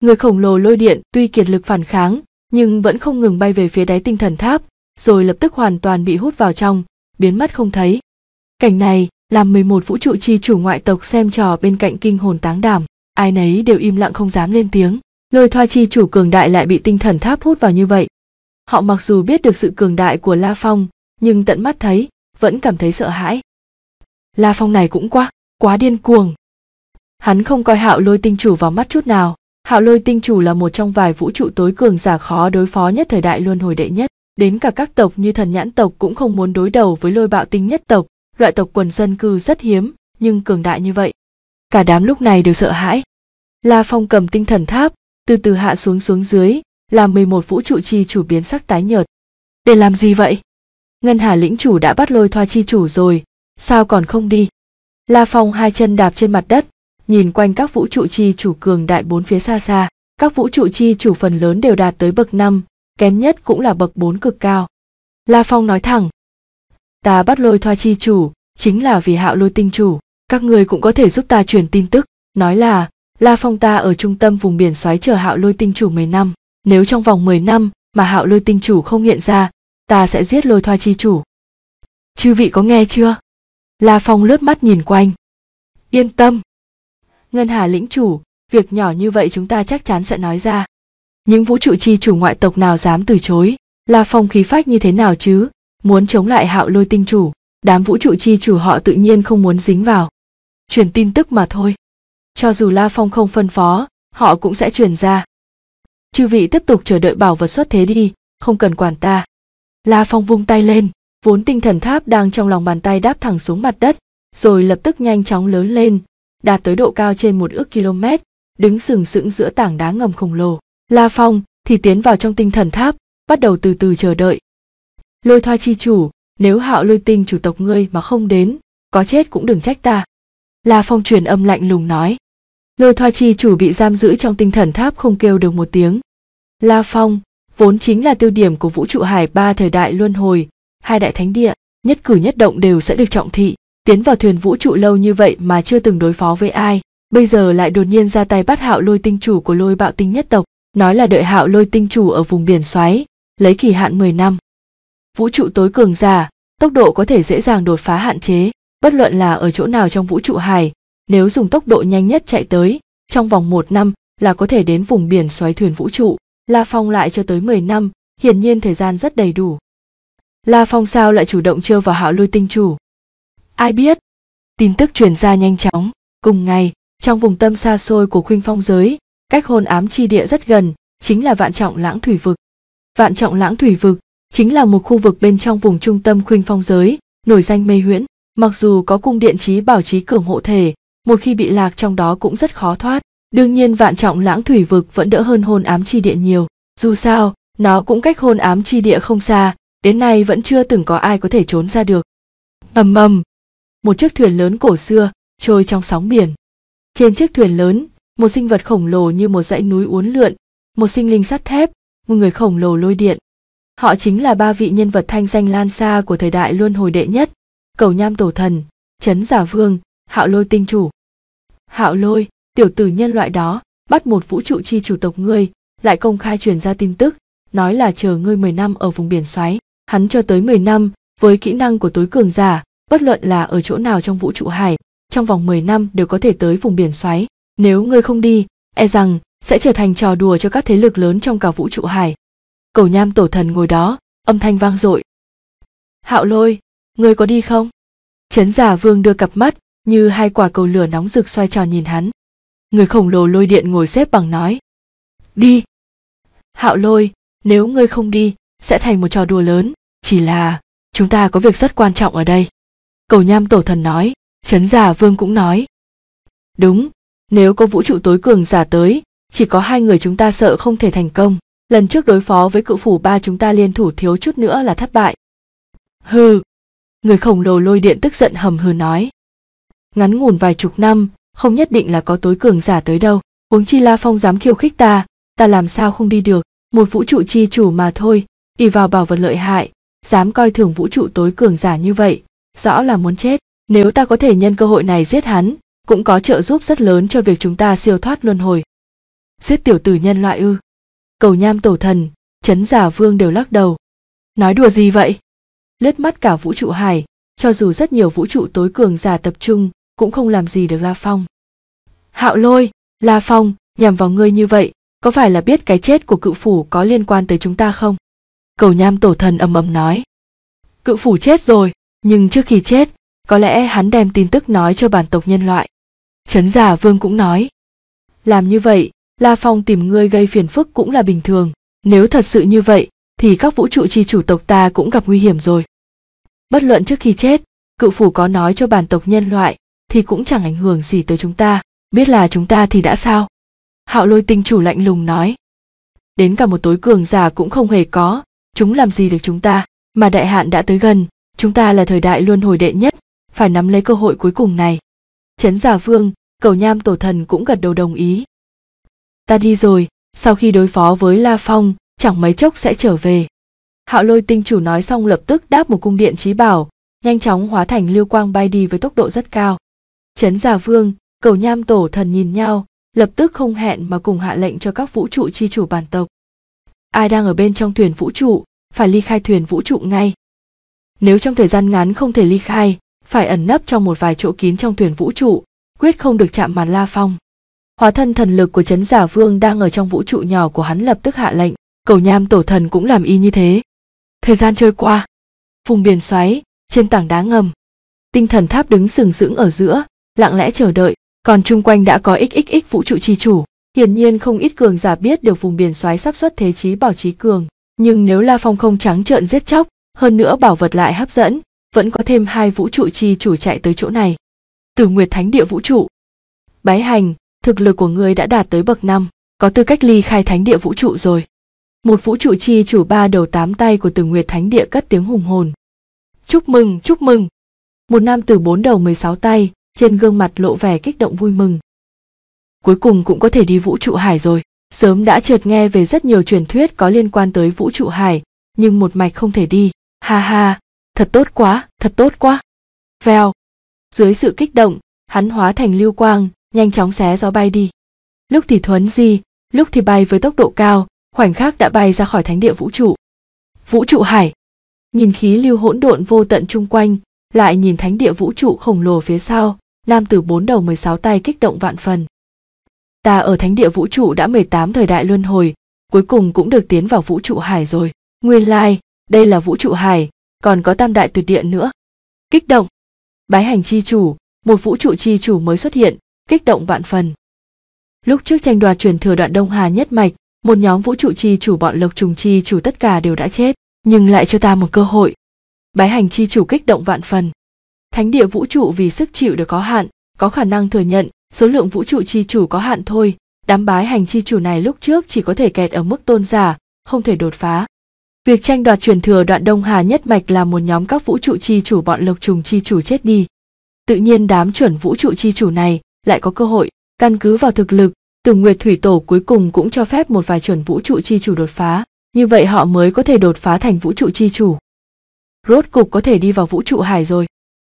người khổng lồ lôi điện tuy kiệt lực phản kháng nhưng vẫn không ngừng bay về phía đáy tinh thần tháp, rồi lập tức hoàn toàn bị hút vào trong, biến mất không thấy. Cảnh này làm 11 vũ trụ chi chủ ngoại tộc xem trò bên cạnh kinh hồn táng đảm, ai nấy đều im lặng không dám lên tiếng. Lôi thoa chi chủ cường đại lại bị tinh thần tháp hút vào như vậy. Họ mặc dù biết được sự cường đại của La Phong, nhưng tận mắt thấy, vẫn cảm thấy sợ hãi. La Phong này cũng quá, quá điên cuồng. Hắn không coi hạo lôi tinh chủ vào mắt chút nào, Hạo Lôi Tinh Chủ là một trong vài vũ trụ tối cường giả khó đối phó nhất thời đại luân hồi đệ nhất, đến cả các tộc như thần nhãn tộc cũng không muốn đối đầu với lôi bạo tinh nhất tộc, loại tộc quần dân cư rất hiếm, nhưng cường đại như vậy. Cả đám lúc này đều sợ hãi. La Phong cầm tinh thần tháp, từ từ hạ xuống xuống dưới, làm 11 vũ trụ chi chủ biến sắc tái nhợt. Để làm gì vậy? Ngân Hà lĩnh chủ đã bắt lôi thoa chi chủ rồi, sao còn không đi? La Phong hai chân đạp trên mặt đất, nhìn quanh các vũ trụ chi chủ cường đại bốn phía xa xa, các vũ trụ chi chủ phần lớn đều đạt tới bậc năm kém nhất cũng là bậc bốn cực cao. La Phong nói thẳng, ta bắt lôi thoa chi chủ, chính là vì hạo lôi tinh chủ, các người cũng có thể giúp ta truyền tin tức, nói là, La Phong ta ở trung tâm vùng biển xoáy chờ hạo lôi tinh chủ mười năm, nếu trong vòng mười năm mà hạo lôi tinh chủ không hiện ra, ta sẽ giết lôi thoa chi chủ. Chư vị có nghe chưa? La Phong lướt mắt nhìn quanh. Yên tâm, ngân hà lĩnh chủ việc nhỏ như vậy chúng ta chắc chắn sẽ nói ra những vũ trụ chi chủ ngoại tộc nào dám từ chối là phong khí phách như thế nào chứ muốn chống lại hạo lôi tinh chủ đám vũ trụ chi chủ họ tự nhiên không muốn dính vào truyền tin tức mà thôi cho dù la phong không phân phó họ cũng sẽ truyền ra chư vị tiếp tục chờ đợi bảo vật xuất thế đi không cần quản ta la phong vung tay lên vốn tinh thần tháp đang trong lòng bàn tay đáp thẳng xuống mặt đất rồi lập tức nhanh chóng lớn lên đạt tới độ cao trên một ước km, đứng sừng sững giữa tảng đá ngầm khổng lồ. La Phong thì tiến vào trong tinh thần tháp, bắt đầu từ từ chờ đợi. Lôi thoa chi chủ, nếu hạo lôi tinh chủ tộc ngươi mà không đến, có chết cũng đừng trách ta. La Phong truyền âm lạnh lùng nói. Lôi thoa chi chủ bị giam giữ trong tinh thần tháp không kêu được một tiếng. La Phong, vốn chính là tiêu điểm của vũ trụ hải ba thời đại luân hồi, hai đại thánh địa, nhất cử nhất động đều sẽ được trọng thị tiến vào thuyền vũ trụ lâu như vậy mà chưa từng đối phó với ai bây giờ lại đột nhiên ra tay bắt hạo lôi tinh chủ của lôi bạo tinh nhất tộc nói là đợi hạo lôi tinh chủ ở vùng biển xoáy lấy kỳ hạn 10 năm vũ trụ tối cường giả tốc độ có thể dễ dàng đột phá hạn chế bất luận là ở chỗ nào trong vũ trụ hải nếu dùng tốc độ nhanh nhất chạy tới trong vòng một năm là có thể đến vùng biển xoáy thuyền vũ trụ la phong lại cho tới 10 năm hiển nhiên thời gian rất đầy đủ la phong sao lại chủ động trêu vào hạo lôi tinh chủ Ai biết? Tin tức truyền ra nhanh chóng, cùng ngày, trong vùng tâm xa xôi của khuynh phong giới, cách hôn ám chi địa rất gần, chính là vạn trọng lãng thủy vực. Vạn trọng lãng thủy vực chính là một khu vực bên trong vùng trung tâm khuynh phong giới, nổi danh mê huyễn, mặc dù có cung điện trí bảo trí cường hộ thể, một khi bị lạc trong đó cũng rất khó thoát. Đương nhiên vạn trọng lãng thủy vực vẫn đỡ hơn hôn ám chi địa nhiều, dù sao, nó cũng cách hôn ám chi địa không xa, đến nay vẫn chưa từng có ai có thể trốn ra được. ầm ầm, một chiếc thuyền lớn cổ xưa trôi trong sóng biển trên chiếc thuyền lớn một sinh vật khổng lồ như một dãy núi uốn lượn một sinh linh sắt thép một người khổng lồ lôi điện họ chính là ba vị nhân vật thanh danh lan xa của thời đại luân hồi đệ nhất cầu nham tổ thần trấn giả vương hạo lôi tinh chủ hạo lôi tiểu tử nhân loại đó bắt một vũ trụ chi chủ tộc ngươi lại công khai truyền ra tin tức nói là chờ ngươi 10 năm ở vùng biển xoáy hắn cho tới 10 năm với kỹ năng của tối cường giả bất luận là ở chỗ nào trong vũ trụ hải, trong vòng 10 năm đều có thể tới vùng biển xoáy. Nếu ngươi không đi, e rằng sẽ trở thành trò đùa cho các thế lực lớn trong cả vũ trụ hải. Cầu nham tổ thần ngồi đó, âm thanh vang dội. Hạo lôi, ngươi có đi không? Chấn giả vương đưa cặp mắt, như hai quả cầu lửa nóng rực xoay tròn nhìn hắn. Người khổng lồ lôi điện ngồi xếp bằng nói. Đi! Hạo lôi, nếu ngươi không đi, sẽ thành một trò đùa lớn, chỉ là chúng ta có việc rất quan trọng ở đây cầu nham tổ thần nói trấn giả vương cũng nói đúng nếu có vũ trụ tối cường giả tới chỉ có hai người chúng ta sợ không thể thành công lần trước đối phó với cự phủ ba chúng ta liên thủ thiếu chút nữa là thất bại hừ người khổng lồ lôi điện tức giận hầm hừ nói ngắn ngủn vài chục năm không nhất định là có tối cường giả tới đâu huống chi la phong dám khiêu khích ta ta làm sao không đi được một vũ trụ chi chủ mà thôi ỉ vào bảo vật lợi hại dám coi thường vũ trụ tối cường giả như vậy rõ là muốn chết nếu ta có thể nhân cơ hội này giết hắn cũng có trợ giúp rất lớn cho việc chúng ta siêu thoát luân hồi giết tiểu tử nhân loại ư cầu nham tổ thần chấn giả vương đều lắc đầu nói đùa gì vậy lướt mắt cả vũ trụ hải cho dù rất nhiều vũ trụ tối cường giả tập trung cũng không làm gì được la phong hạo lôi la phong nhằm vào ngươi như vậy có phải là biết cái chết của cự phủ có liên quan tới chúng ta không cầu nham tổ thần ầm ầm nói cự phủ chết rồi nhưng trước khi chết có lẽ hắn đem tin tức nói cho bản tộc nhân loại trấn giả vương cũng nói làm như vậy la phong tìm ngươi gây phiền phức cũng là bình thường nếu thật sự như vậy thì các vũ trụ chi chủ tộc ta cũng gặp nguy hiểm rồi bất luận trước khi chết cự phủ có nói cho bản tộc nhân loại thì cũng chẳng ảnh hưởng gì tới chúng ta biết là chúng ta thì đã sao hạo lôi tinh chủ lạnh lùng nói đến cả một tối cường giả cũng không hề có chúng làm gì được chúng ta mà đại hạn đã tới gần chúng ta là thời đại luôn hồi đệ nhất phải nắm lấy cơ hội cuối cùng này trấn giả vương cầu nham tổ thần cũng gật đầu đồng ý ta đi rồi sau khi đối phó với la phong chẳng mấy chốc sẽ trở về hạo lôi tinh chủ nói xong lập tức đáp một cung điện trí bảo nhanh chóng hóa thành lưu quang bay đi với tốc độ rất cao trấn giả vương cầu nham tổ thần nhìn nhau lập tức không hẹn mà cùng hạ lệnh cho các vũ trụ chi chủ bản tộc ai đang ở bên trong thuyền vũ trụ phải ly khai thuyền vũ trụ ngay nếu trong thời gian ngắn không thể ly khai phải ẩn nấp trong một vài chỗ kín trong thuyền vũ trụ quyết không được chạm màn la phong hóa thân thần lực của Trấn giả vương đang ở trong vũ trụ nhỏ của hắn lập tức hạ lệnh cầu nham tổ thần cũng làm y như thế thời gian trôi qua vùng biển xoáy trên tảng đá ngầm tinh thần tháp đứng sừng sững ở giữa lặng lẽ chờ đợi còn chung quanh đã có xxx vũ trụ chi chủ hiển nhiên không ít cường giả biết được vùng biển xoáy sắp xuất thế chí bảo trí cường nhưng nếu la phong không trắng trợn giết chóc hơn nữa bảo vật lại hấp dẫn, vẫn có thêm hai vũ trụ chi chủ chạy tới chỗ này. Từ Nguyệt Thánh Địa Vũ Trụ Bái hành, thực lực của ngươi đã đạt tới bậc năm, có tư cách ly khai Thánh Địa Vũ Trụ rồi. Một vũ trụ chi chủ ba đầu tám tay của Từ Nguyệt Thánh Địa cất tiếng hùng hồn. Chúc mừng, chúc mừng! Một nam tử bốn đầu mười sáu tay, trên gương mặt lộ vẻ kích động vui mừng. Cuối cùng cũng có thể đi vũ trụ hải rồi. Sớm đã trượt nghe về rất nhiều truyền thuyết có liên quan tới vũ trụ hải, nhưng một mạch không thể đi, ha ha thật tốt quá thật tốt quá vèo dưới sự kích động hắn hóa thành lưu quang nhanh chóng xé gió bay đi lúc thì thuấn di lúc thì bay với tốc độ cao khoảnh khắc đã bay ra khỏi thánh địa vũ trụ vũ trụ hải nhìn khí lưu hỗn độn vô tận chung quanh lại nhìn thánh địa vũ trụ khổng lồ phía sau nam tử bốn đầu mười sáu tay kích động vạn phần ta ở thánh địa vũ trụ đã mười tám thời đại luân hồi cuối cùng cũng được tiến vào vũ trụ hải rồi nguyên lai like, đây là vũ trụ hài còn có tam đại tuyệt địa nữa. Kích động. Bái hành chi chủ, một vũ trụ chi chủ mới xuất hiện, kích động vạn phần. Lúc trước tranh đoạt truyền thừa đoạn Đông Hà nhất mạch, một nhóm vũ trụ chi chủ bọn Lộc Trùng chi chủ tất cả đều đã chết, nhưng lại cho ta một cơ hội. Bái hành chi chủ kích động vạn phần. Thánh địa vũ trụ vì sức chịu được có hạn, có khả năng thừa nhận số lượng vũ trụ chi chủ có hạn thôi, đám bái hành chi chủ này lúc trước chỉ có thể kẹt ở mức tôn giả, không thể đột phá, Việc tranh đoạt truyền thừa đoạn Đông Hà nhất mạch là một nhóm các vũ trụ chi chủ bọn lộc trùng chi chủ chết đi. Tự nhiên đám chuẩn vũ trụ chi chủ này lại có cơ hội, căn cứ vào thực lực, Từng Nguyệt Thủy Tổ cuối cùng cũng cho phép một vài chuẩn vũ trụ chi chủ đột phá, như vậy họ mới có thể đột phá thành vũ trụ chi chủ. Rốt cục có thể đi vào vũ trụ hải rồi.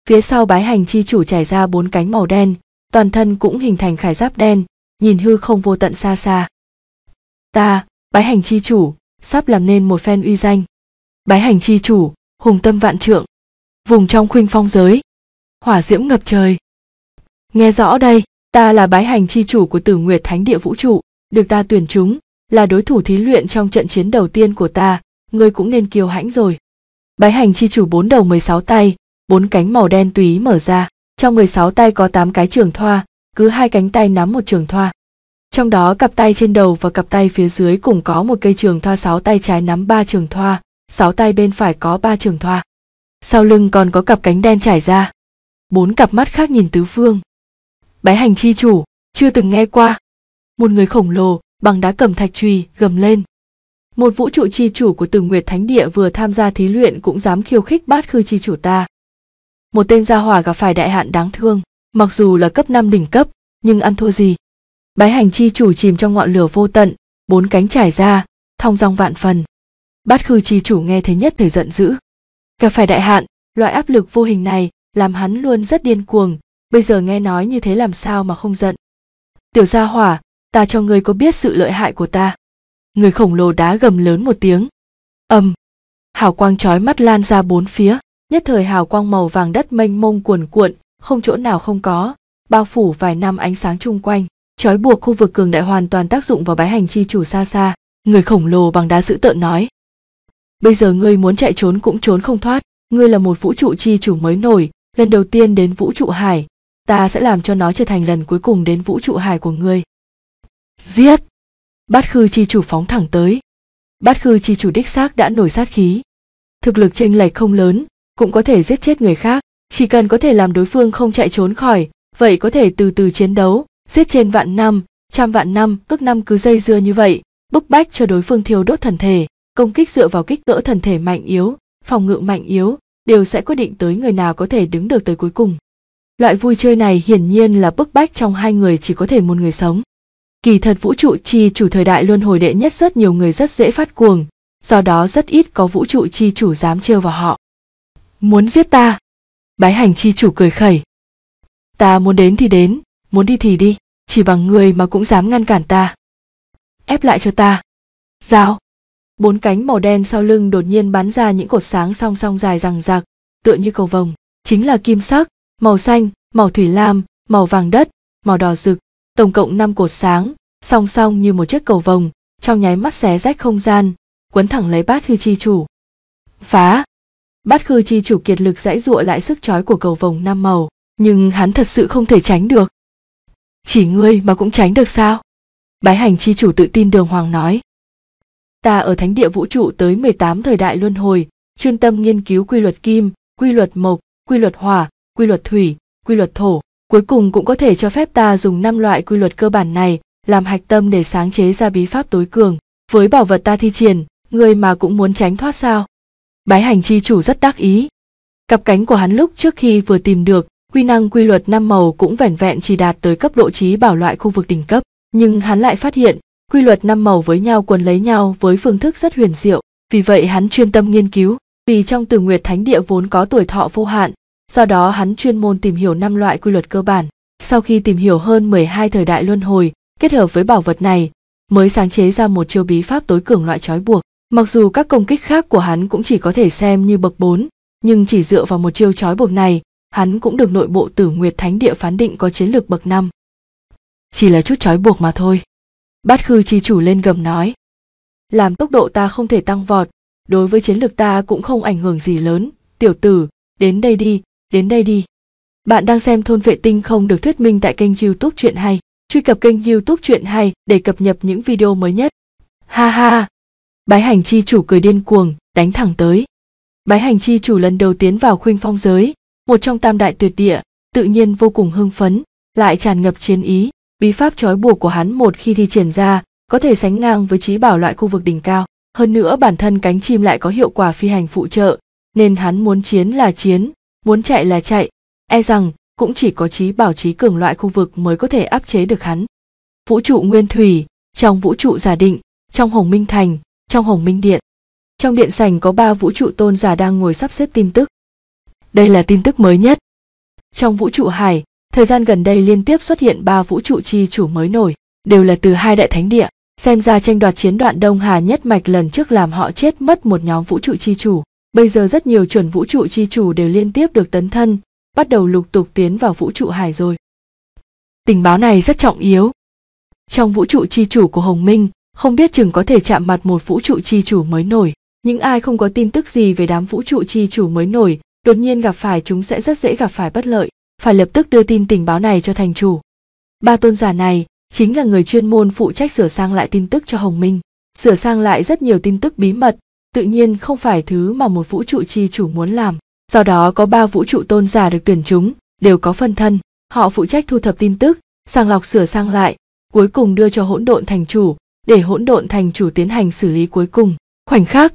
Phía sau bái hành chi chủ trải ra bốn cánh màu đen, toàn thân cũng hình thành khải giáp đen, nhìn hư không vô tận xa xa. Ta, bái hành chi chủ, sắp làm nên một phen uy danh. Bái hành chi chủ, hùng tâm vạn trượng, vùng trong khuynh phong giới, hỏa diễm ngập trời. Nghe rõ đây, ta là bái hành chi chủ của Tử Nguyệt Thánh Địa Vũ trụ, được ta tuyển chúng, là đối thủ thí luyện trong trận chiến đầu tiên của ta, ngươi cũng nên kiêu hãnh rồi. Bái hành chi chủ bốn đầu 16 tay, bốn cánh màu đen túy mở ra, trong 16 tay có 8 cái trường thoa, cứ hai cánh tay nắm một trường thoa trong đó cặp tay trên đầu và cặp tay phía dưới cùng có một cây trường thoa sáu tay trái nắm ba trường thoa, sáu tay bên phải có ba trường thoa. Sau lưng còn có cặp cánh đen trải ra. Bốn cặp mắt khác nhìn tứ phương. Bái hành chi chủ, chưa từng nghe qua. Một người khổng lồ, bằng đá cầm thạch trùy, gầm lên. Một vũ trụ chi chủ của Tử Nguyệt Thánh Địa vừa tham gia thí luyện cũng dám khiêu khích bát khư chi chủ ta. Một tên gia hòa gặp phải đại hạn đáng thương, mặc dù là cấp năm đỉnh cấp, nhưng ăn thua gì, bái hành chi chủ chìm trong ngọn lửa vô tận bốn cánh trải ra thong dong vạn phần bát khư chi chủ nghe thế nhất thời giận dữ gặp phải đại hạn loại áp lực vô hình này làm hắn luôn rất điên cuồng bây giờ nghe nói như thế làm sao mà không giận tiểu gia hỏa ta cho ngươi có biết sự lợi hại của ta người khổng lồ đá gầm lớn một tiếng ầm hào quang chói mắt lan ra bốn phía nhất thời hào quang màu vàng đất mênh mông cuồn cuộn không chỗ nào không có bao phủ vài năm ánh sáng chung quanh trói buộc khu vực cường đại hoàn toàn tác dụng vào bái hành chi chủ xa xa người khổng lồ bằng đá dữ tợn nói bây giờ ngươi muốn chạy trốn cũng trốn không thoát ngươi là một vũ trụ chi chủ mới nổi lần đầu tiên đến vũ trụ hải ta sẽ làm cho nó trở thành lần cuối cùng đến vũ trụ hải của ngươi giết bát khư chi chủ phóng thẳng tới bát khư chi chủ đích xác đã nổi sát khí thực lực chênh lệch không lớn cũng có thể giết chết người khác chỉ cần có thể làm đối phương không chạy trốn khỏi vậy có thể từ từ chiến đấu giết trên vạn năm trăm vạn năm tức năm cứ dây dưa như vậy bức bách cho đối phương thiêu đốt thần thể công kích dựa vào kích cỡ thần thể mạnh yếu phòng ngự mạnh yếu đều sẽ quyết định tới người nào có thể đứng được tới cuối cùng loại vui chơi này hiển nhiên là bức bách trong hai người chỉ có thể một người sống kỳ thật vũ trụ chi chủ thời đại luân hồi đệ nhất rất nhiều người rất dễ phát cuồng do đó rất ít có vũ trụ chi chủ dám trêu vào họ muốn giết ta bái hành chi chủ cười khẩy ta muốn đến thì đến muốn đi thì đi chỉ bằng người mà cũng dám ngăn cản ta ép lại cho ta dao bốn cánh màu đen sau lưng đột nhiên bắn ra những cột sáng song song dài rằng rạc tựa như cầu vồng chính là kim sắc màu xanh màu thủy lam màu vàng đất màu đỏ rực tổng cộng năm cột sáng song song như một chiếc cầu vồng trong nháy mắt xé rách không gian quấn thẳng lấy bát hư chi chủ phá bát khư chi chủ kiệt lực dãy dụa lại sức trói của cầu vồng năm màu nhưng hắn thật sự không thể tránh được chỉ ngươi mà cũng tránh được sao bái hành chi chủ tự tin đường hoàng nói ta ở thánh địa vũ trụ tới 18 thời đại luân hồi chuyên tâm nghiên cứu quy luật kim quy luật mộc quy luật hỏa quy luật thủy quy luật thổ cuối cùng cũng có thể cho phép ta dùng năm loại quy luật cơ bản này làm hạch tâm để sáng chế ra bí pháp tối cường với bảo vật ta thi triển ngươi mà cũng muốn tránh thoát sao bái hành chi chủ rất đắc ý cặp cánh của hắn lúc trước khi vừa tìm được quy năng quy luật năm màu cũng vẻn vẹn chỉ đạt tới cấp độ trí bảo loại khu vực đỉnh cấp, nhưng hắn lại phát hiện, quy luật năm màu với nhau quần lấy nhau với phương thức rất huyền diệu, vì vậy hắn chuyên tâm nghiên cứu, vì trong Từ Nguyệt Thánh Địa vốn có tuổi thọ vô hạn, do đó hắn chuyên môn tìm hiểu năm loại quy luật cơ bản. Sau khi tìm hiểu hơn 12 thời đại luân hồi, kết hợp với bảo vật này, mới sáng chế ra một chiêu bí pháp tối cường loại trói buộc. Mặc dù các công kích khác của hắn cũng chỉ có thể xem như bậc 4, nhưng chỉ dựa vào một chiêu trói buộc này, hắn cũng được nội bộ Tử Nguyệt Thánh địa phán định có chiến lược bậc năm. Chỉ là chút trói buộc mà thôi. Bát Khư chi chủ lên gầm nói. Làm tốc độ ta không thể tăng vọt, đối với chiến lược ta cũng không ảnh hưởng gì lớn, tiểu tử, đến đây đi, đến đây đi. Bạn đang xem thôn vệ tinh không được thuyết minh tại kênh youtube chuyện hay. Truy cập kênh youtube chuyện hay để cập nhật những video mới nhất. Ha ha! Bái hành chi chủ cười điên cuồng, đánh thẳng tới. Bái hành chi chủ lần đầu tiến vào khuynh phong giới, một trong tam đại tuyệt địa, tự nhiên vô cùng hưng phấn, lại tràn ngập chiến ý, bí pháp trói buộc của hắn một khi thi triển ra, có thể sánh ngang với trí bảo loại khu vực đỉnh cao. Hơn nữa bản thân cánh chim lại có hiệu quả phi hành phụ trợ, nên hắn muốn chiến là chiến, muốn chạy là chạy, e rằng cũng chỉ có trí bảo trí cường loại khu vực mới có thể áp chế được hắn. Vũ trụ nguyên thủy, trong vũ trụ giả định, trong Hồng Minh Thành, trong Hồng Minh Điện. Trong điện sảnh có ba vũ trụ tôn giả đang ngồi sắp xếp tin tức, đây là tin tức mới nhất. Trong vũ trụ hải, thời gian gần đây liên tiếp xuất hiện ba vũ trụ chi chủ mới nổi, đều là từ hai đại thánh địa. Xem ra tranh đoạt chiến đoạn Đông Hà nhất mạch lần trước làm họ chết mất một nhóm vũ trụ chi chủ. Bây giờ rất nhiều chuẩn vũ trụ chi chủ đều liên tiếp được tấn thân, bắt đầu lục tục tiến vào vũ trụ hải rồi. Tình báo này rất trọng yếu. Trong vũ trụ chi chủ của Hồng Minh, không biết chừng có thể chạm mặt một vũ trụ chi chủ mới nổi. Những ai không có tin tức gì về đám vũ trụ chi chủ mới nổi đột nhiên gặp phải chúng sẽ rất dễ gặp phải bất lợi, phải lập tức đưa tin tình báo này cho thành chủ. Ba tôn giả này chính là người chuyên môn phụ trách sửa sang lại tin tức cho Hồng Minh, sửa sang lại rất nhiều tin tức bí mật, tự nhiên không phải thứ mà một vũ trụ chi chủ muốn làm. Do đó có ba vũ trụ tôn giả được tuyển chúng, đều có phân thân, họ phụ trách thu thập tin tức, sàng lọc sửa sang lại, cuối cùng đưa cho hỗn độn thành chủ, để hỗn độn thành chủ tiến hành xử lý cuối cùng. Khoảnh khắc,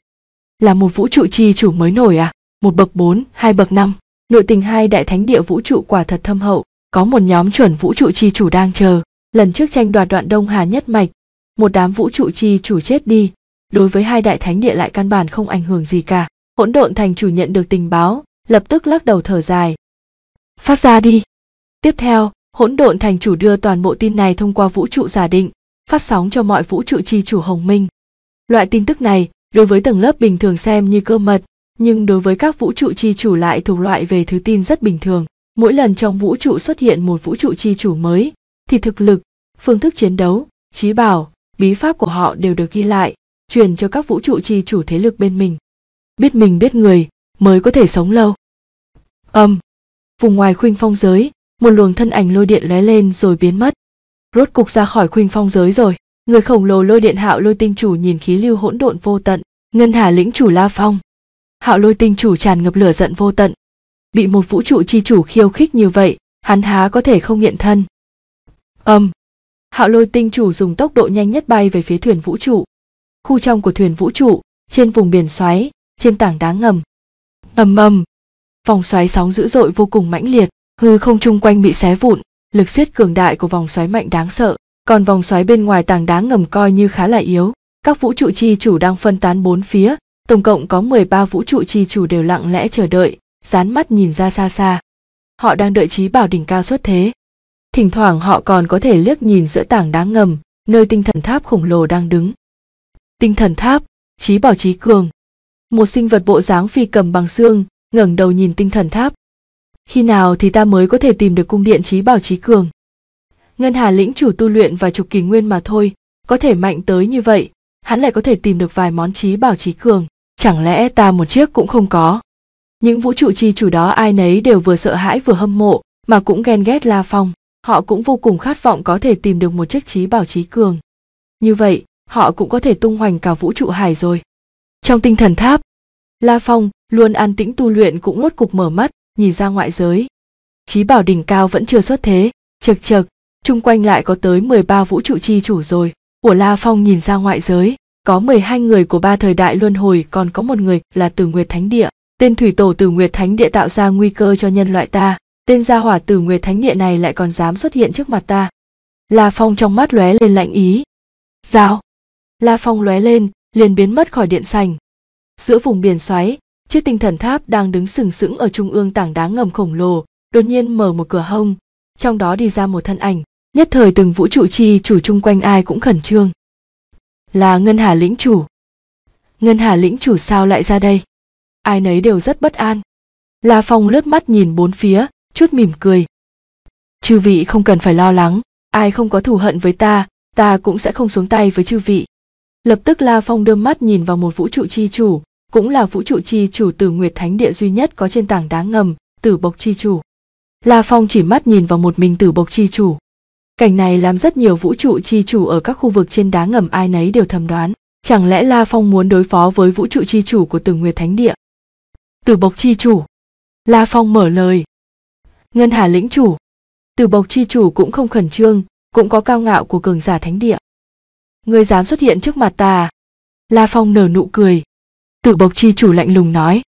là một vũ trụ chi chủ mới nổi à? một bậc 4, hai bậc 5. Nội tình hai đại thánh địa vũ trụ quả thật thâm hậu, có một nhóm chuẩn vũ trụ chi chủ đang chờ. Lần trước tranh đoạt đoạn Đông Hà nhất mạch, một đám vũ trụ chi chủ chết đi, đối với hai đại thánh địa lại căn bản không ảnh hưởng gì cả. Hỗn độn thành chủ nhận được tình báo, lập tức lắc đầu thở dài. Phát ra đi. Tiếp theo, hỗn độn thành chủ đưa toàn bộ tin này thông qua vũ trụ giả định, phát sóng cho mọi vũ trụ chi chủ hồng minh. Loại tin tức này, đối với tầng lớp bình thường xem như cơ mật, nhưng đối với các vũ trụ chi chủ lại thuộc loại về thứ tin rất bình thường mỗi lần trong vũ trụ xuất hiện một vũ trụ chi chủ mới thì thực lực phương thức chiến đấu trí bảo bí pháp của họ đều được ghi lại truyền cho các vũ trụ chi chủ thế lực bên mình biết mình biết người mới có thể sống lâu âm vùng ngoài khuynh phong giới một luồng thân ảnh lôi điện lóe lên rồi biến mất rốt cục ra khỏi khuynh phong giới rồi người khổng lồ lôi điện hạo lôi tinh chủ nhìn khí lưu hỗn độn vô tận ngân hà lĩnh chủ la phong hạo lôi tinh chủ tràn ngập lửa giận vô tận bị một vũ trụ chi chủ khiêu khích như vậy hắn há có thể không nghiện thân âm um, hạo lôi tinh chủ dùng tốc độ nhanh nhất bay về phía thuyền vũ trụ khu trong của thuyền vũ trụ trên vùng biển xoáy trên tảng đá ngầm ầm ầm vòng xoáy sóng dữ dội vô cùng mãnh liệt hư không chung quanh bị xé vụn lực siết cường đại của vòng xoáy mạnh đáng sợ còn vòng xoáy bên ngoài tảng đá ngầm coi như khá là yếu các vũ trụ chi chủ đang phân tán bốn phía Tổng cộng có 13 vũ trụ chi chủ đều lặng lẽ chờ đợi, dán mắt nhìn ra xa xa. Họ đang đợi trí bảo đỉnh cao xuất thế. Thỉnh thoảng họ còn có thể liếc nhìn giữa tảng đá ngầm, nơi tinh thần tháp khổng lồ đang đứng. Tinh thần tháp, trí bảo trí cường. Một sinh vật bộ dáng phi cầm bằng xương, ngẩng đầu nhìn tinh thần tháp. Khi nào thì ta mới có thể tìm được cung điện trí bảo trí cường? Ngân Hà lĩnh chủ tu luyện và chục kỳ nguyên mà thôi, có thể mạnh tới như vậy, hắn lại có thể tìm được vài món trí bảo trí cường chẳng lẽ ta một chiếc cũng không có những vũ trụ chi chủ đó ai nấy đều vừa sợ hãi vừa hâm mộ mà cũng ghen ghét la phong họ cũng vô cùng khát vọng có thể tìm được một chiếc trí bảo trí cường như vậy họ cũng có thể tung hoành cả vũ trụ hải rồi trong tinh thần tháp la phong luôn an tĩnh tu luyện cũng rốt cục mở mắt nhìn ra ngoại giới trí bảo đỉnh cao vẫn chưa xuất thế chực chực chung quanh lại có tới 13 vũ trụ chi chủ rồi của la phong nhìn ra ngoại giới có 12 người của ba thời đại luân hồi còn có một người là Tử Nguyệt Thánh Địa. Tên thủy tổ Tử Nguyệt Thánh Địa tạo ra nguy cơ cho nhân loại ta. Tên gia hỏa Tử Nguyệt Thánh Địa này lại còn dám xuất hiện trước mặt ta. La Phong trong mắt lóe lên lạnh ý. Giao. La Phong lóe lên, liền biến mất khỏi điện sành. Giữa vùng biển xoáy, chiếc tinh thần tháp đang đứng sừng sững ở trung ương tảng đá ngầm khổng lồ, đột nhiên mở một cửa hông, trong đó đi ra một thân ảnh. Nhất thời từng vũ trụ chi chủ chung quanh ai cũng khẩn trương là ngân hà lĩnh chủ ngân hà lĩnh chủ sao lại ra đây ai nấy đều rất bất an la phong lướt mắt nhìn bốn phía chút mỉm cười chư vị không cần phải lo lắng ai không có thù hận với ta ta cũng sẽ không xuống tay với chư vị lập tức la phong đưa mắt nhìn vào một vũ trụ chi chủ cũng là vũ trụ chi chủ từ nguyệt thánh địa duy nhất có trên tảng đá ngầm tử bộc chi chủ la phong chỉ mắt nhìn vào một mình tử bộc chi chủ Cảnh này làm rất nhiều vũ trụ chi chủ ở các khu vực trên đá ngầm ai nấy đều thầm đoán, chẳng lẽ La Phong muốn đối phó với vũ trụ chi chủ của Tử Nguyệt Thánh Địa? Tử Bộc chi chủ. La Phong mở lời. Ngân Hà lĩnh chủ. Tử Bộc chi chủ cũng không khẩn trương, cũng có cao ngạo của cường giả thánh địa. Ngươi dám xuất hiện trước mặt ta? La Phong nở nụ cười. Tử Bộc chi chủ lạnh lùng nói.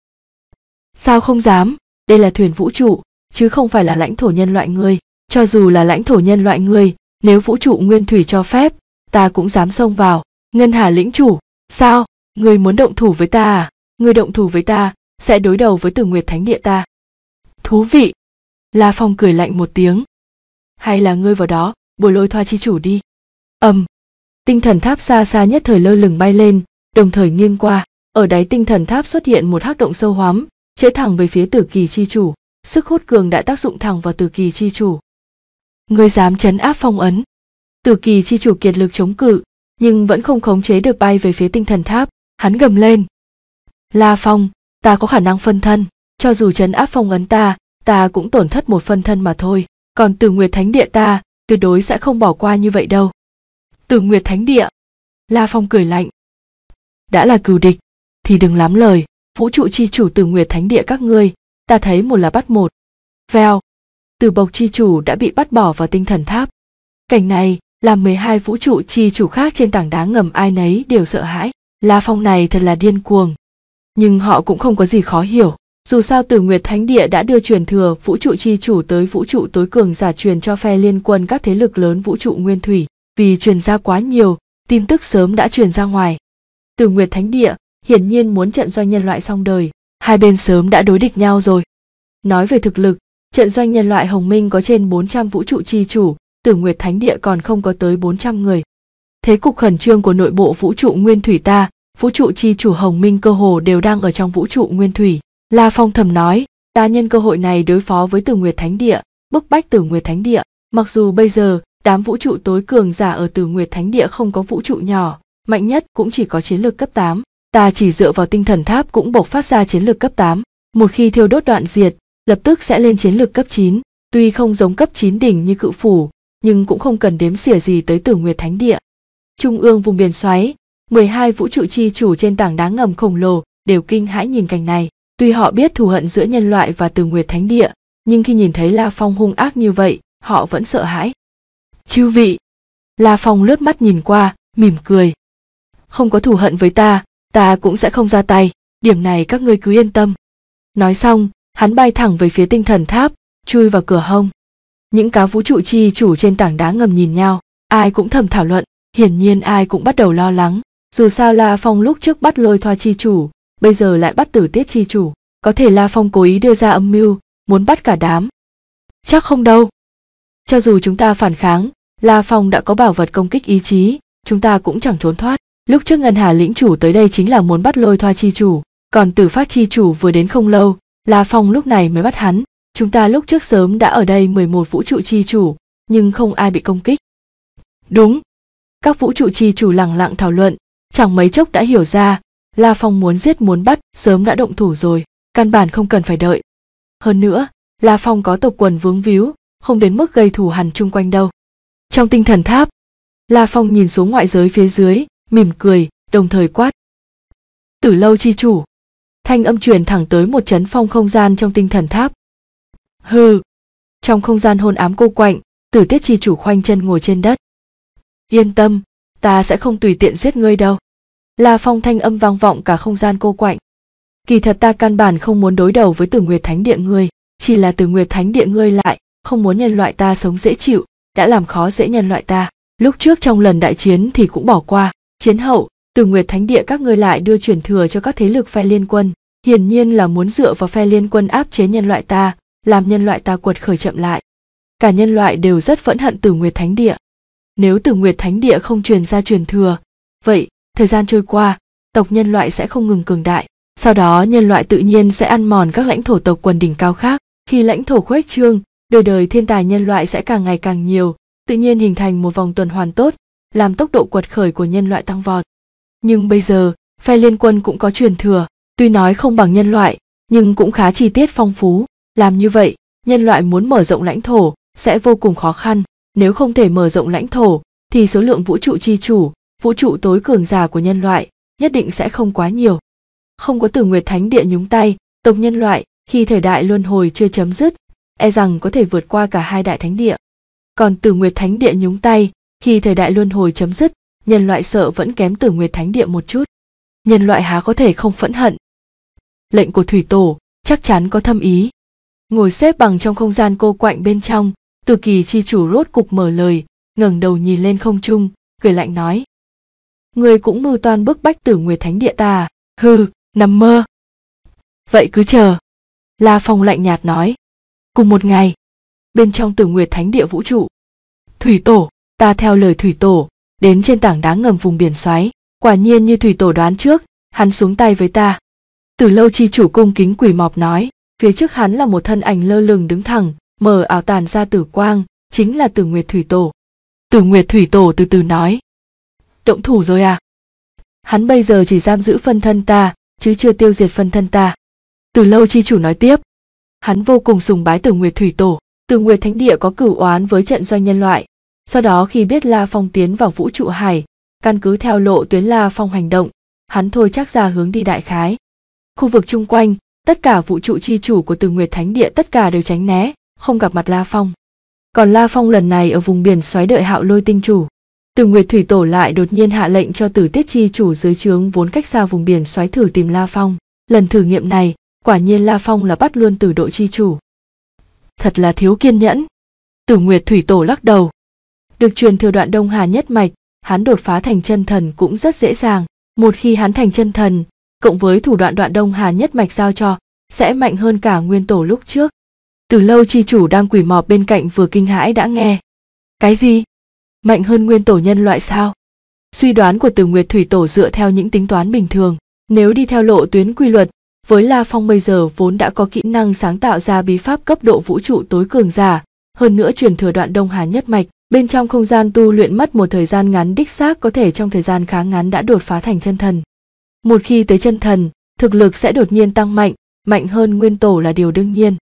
Sao không dám, đây là thuyền vũ trụ, chứ không phải là lãnh thổ nhân loại ngươi cho dù là lãnh thổ nhân loại người nếu vũ trụ nguyên thủy cho phép ta cũng dám xông vào ngân hà lĩnh chủ sao người muốn động thủ với ta à người động thủ với ta sẽ đối đầu với tử nguyệt thánh địa ta thú vị la phong cười lạnh một tiếng hay là ngươi vào đó bồi lôi thoa chi chủ đi ầm tinh thần tháp xa xa nhất thời lơ lửng bay lên đồng thời nghiêng qua ở đáy tinh thần tháp xuất hiện một hắc động sâu hoắm chế thẳng về phía tử kỳ chi chủ sức hút cường đã tác dụng thẳng vào tử kỳ chi chủ ngươi dám chấn áp phong ấn tử kỳ chi chủ kiệt lực chống cự nhưng vẫn không khống chế được bay về phía tinh thần tháp hắn gầm lên la phong ta có khả năng phân thân cho dù chấn áp phong ấn ta ta cũng tổn thất một phân thân mà thôi còn từ nguyệt thánh địa ta tuyệt đối sẽ không bỏ qua như vậy đâu từ nguyệt thánh địa la phong cười lạnh đã là cừu địch thì đừng lắm lời vũ trụ chi chủ từ nguyệt thánh địa các ngươi ta thấy một là bắt một veo từ bộc chi chủ đã bị bắt bỏ vào tinh thần tháp. Cảnh này làm 12 vũ trụ chi chủ khác trên tảng đá ngầm ai nấy đều sợ hãi. La Phong này thật là điên cuồng. Nhưng họ cũng không có gì khó hiểu. Dù sao Tử Nguyệt Thánh Địa đã đưa truyền thừa vũ trụ chi chủ tới vũ trụ tối cường giả truyền cho phe liên quân các thế lực lớn vũ trụ nguyên thủy. Vì truyền ra quá nhiều, tin tức sớm đã truyền ra ngoài. Tử Nguyệt Thánh Địa hiển nhiên muốn trận doanh nhân loại xong đời, hai bên sớm đã đối địch nhau rồi. Nói về thực lực, Trận doanh nhân loại Hồng Minh có trên 400 vũ trụ chi chủ, Tử Nguyệt Thánh Địa còn không có tới 400 người. Thế cục khẩn trương của nội bộ vũ trụ nguyên thủy ta, vũ trụ chi chủ Hồng Minh cơ hồ đều đang ở trong vũ trụ nguyên thủy. La Phong thầm nói, ta nhân cơ hội này đối phó với Tử Nguyệt Thánh Địa, bức bách Tử Nguyệt Thánh Địa. Mặc dù bây giờ, đám vũ trụ tối cường giả ở Tử Nguyệt Thánh Địa không có vũ trụ nhỏ, mạnh nhất cũng chỉ có chiến lược cấp 8. Ta chỉ dựa vào tinh thần tháp cũng bộc phát ra chiến lược cấp 8. Một khi thiêu đốt đoạn diệt, lập tức sẽ lên chiến lược cấp 9, tuy không giống cấp 9 đỉnh như cự phủ, nhưng cũng không cần đếm xỉa gì tới Tử Nguyệt Thánh Địa. Trung ương vùng biển xoáy, 12 vũ trụ chi chủ trên tảng đá ngầm khổng lồ đều kinh hãi nhìn cảnh này, tuy họ biết thù hận giữa nhân loại và Tử Nguyệt Thánh Địa, nhưng khi nhìn thấy La Phong hung ác như vậy, họ vẫn sợ hãi. Chư vị, La Phong lướt mắt nhìn qua, mỉm cười. Không có thù hận với ta, ta cũng sẽ không ra tay, điểm này các ngươi cứ yên tâm. Nói xong, hắn bay thẳng về phía tinh thần tháp chui vào cửa hông những cá vũ trụ chi chủ trên tảng đá ngầm nhìn nhau ai cũng thầm thảo luận hiển nhiên ai cũng bắt đầu lo lắng dù sao la phong lúc trước bắt lôi thoa chi chủ bây giờ lại bắt tử tiết chi chủ có thể la phong cố ý đưa ra âm mưu muốn bắt cả đám chắc không đâu cho dù chúng ta phản kháng la phong đã có bảo vật công kích ý chí chúng ta cũng chẳng trốn thoát lúc trước ngân hà lĩnh chủ tới đây chính là muốn bắt lôi thoa chi chủ còn tử phát chi chủ vừa đến không lâu La Phong lúc này mới bắt hắn, chúng ta lúc trước sớm đã ở đây 11 vũ trụ chi chủ, nhưng không ai bị công kích. Đúng. Các vũ trụ chi chủ lặng lặng thảo luận, chẳng mấy chốc đã hiểu ra, La Phong muốn giết muốn bắt sớm đã động thủ rồi, căn bản không cần phải đợi. Hơn nữa, La Phong có tộc quần vướng víu, không đến mức gây thủ hằn chung quanh đâu. Trong tinh thần tháp, La Phong nhìn xuống ngoại giới phía dưới, mỉm cười, đồng thời quát. Tử lâu chi chủ, thanh âm truyền thẳng tới một chấn phong không gian trong tinh thần tháp. Hừ. Trong không gian hôn ám cô quạnh, Tử Tiết chi chủ khoanh chân ngồi trên đất. Yên tâm, ta sẽ không tùy tiện giết ngươi đâu. La Phong thanh âm vang vọng cả không gian cô quạnh. Kỳ thật ta căn bản không muốn đối đầu với Tử Nguyệt Thánh Địa ngươi, chỉ là Tử Nguyệt Thánh Địa ngươi lại không muốn nhân loại ta sống dễ chịu, đã làm khó dễ nhân loại ta. Lúc trước trong lần đại chiến thì cũng bỏ qua, chiến hậu từ Nguyệt Thánh Địa các ngươi lại đưa truyền thừa cho các thế lực phe liên quân, hiển nhiên là muốn dựa vào phe liên quân áp chế nhân loại ta, làm nhân loại ta quật khởi chậm lại. Cả nhân loại đều rất phẫn hận Từ Nguyệt Thánh Địa. Nếu Từ Nguyệt Thánh Địa không truyền ra truyền thừa, vậy, thời gian trôi qua, tộc nhân loại sẽ không ngừng cường đại, sau đó nhân loại tự nhiên sẽ ăn mòn các lãnh thổ tộc quần đỉnh cao khác, khi lãnh thổ khuếch trương, đời đời thiên tài nhân loại sẽ càng ngày càng nhiều, tự nhiên hình thành một vòng tuần hoàn tốt, làm tốc độ quật khởi của nhân loại tăng vọt nhưng bây giờ phe liên quân cũng có truyền thừa tuy nói không bằng nhân loại nhưng cũng khá chi tiết phong phú làm như vậy nhân loại muốn mở rộng lãnh thổ sẽ vô cùng khó khăn nếu không thể mở rộng lãnh thổ thì số lượng vũ trụ chi chủ vũ trụ tối cường già của nhân loại nhất định sẽ không quá nhiều không có từ nguyệt thánh địa nhúng tay tộc nhân loại khi thời đại luân hồi chưa chấm dứt e rằng có thể vượt qua cả hai đại thánh địa còn từ nguyệt thánh địa nhúng tay khi thời đại luân hồi chấm dứt nhân loại sợ vẫn kém tử nguyệt thánh địa một chút nhân loại há có thể không phẫn hận lệnh của thủy tổ chắc chắn có thâm ý ngồi xếp bằng trong không gian cô quạnh bên trong từ kỳ chi chủ rốt cục mở lời ngẩng đầu nhìn lên không trung cười lạnh nói người cũng mưu toan bức bách tử nguyệt thánh địa ta hừ nằm mơ vậy cứ chờ la phong lạnh nhạt nói cùng một ngày bên trong tử nguyệt thánh địa vũ trụ thủy tổ ta theo lời thủy tổ đến trên tảng đá ngầm vùng biển xoáy quả nhiên như thủy tổ đoán trước hắn xuống tay với ta từ lâu chi chủ cung kính quỳ mọp nói phía trước hắn là một thân ảnh lơ lửng đứng thẳng mở ảo tàn ra tử quang chính là tử nguyệt thủy tổ tử nguyệt thủy tổ từ từ nói động thủ rồi à hắn bây giờ chỉ giam giữ phân thân ta chứ chưa tiêu diệt phân thân ta từ lâu chi chủ nói tiếp hắn vô cùng sùng bái tử nguyệt thủy tổ tử nguyệt thánh địa có cửu oán với trận doanh nhân loại sau đó khi biết La Phong tiến vào vũ trụ hải, căn cứ theo lộ tuyến La Phong hành động, hắn thôi chắc ra hướng đi đại khái. Khu vực chung quanh, tất cả vũ trụ chi chủ của Từ Nguyệt Thánh Địa tất cả đều tránh né, không gặp mặt La Phong. Còn La Phong lần này ở vùng biển xoáy đợi Hạo Lôi tinh chủ. Từ Nguyệt Thủy Tổ lại đột nhiên hạ lệnh cho Tử Tiết chi chủ dưới trướng vốn cách xa vùng biển xoáy thử tìm La Phong. Lần thử nghiệm này, quả nhiên La Phong là bắt luôn Tử Độ chi chủ. Thật là thiếu kiên nhẫn. Tử Nguyệt Thủy Tổ lắc đầu, được truyền thừa đoạn Đông Hà nhất mạch, hắn đột phá thành chân thần cũng rất dễ dàng. Một khi hắn thành chân thần, cộng với thủ đoạn đoạn Đông Hà nhất mạch giao cho, sẽ mạnh hơn cả nguyên tổ lúc trước. Từ lâu chi chủ đang quỷ mọp bên cạnh vừa kinh hãi đã nghe. Cái gì? Mạnh hơn nguyên tổ nhân loại sao? Suy đoán của Từ Nguyệt Thủy Tổ dựa theo những tính toán bình thường, nếu đi theo lộ tuyến quy luật, với La Phong bây giờ vốn đã có kỹ năng sáng tạo ra bí pháp cấp độ vũ trụ tối cường giả, hơn nữa truyền thừa đoạn Đông Hà nhất mạch, Bên trong không gian tu luyện mất một thời gian ngắn đích xác có thể trong thời gian khá ngắn đã đột phá thành chân thần. Một khi tới chân thần, thực lực sẽ đột nhiên tăng mạnh, mạnh hơn nguyên tổ là điều đương nhiên.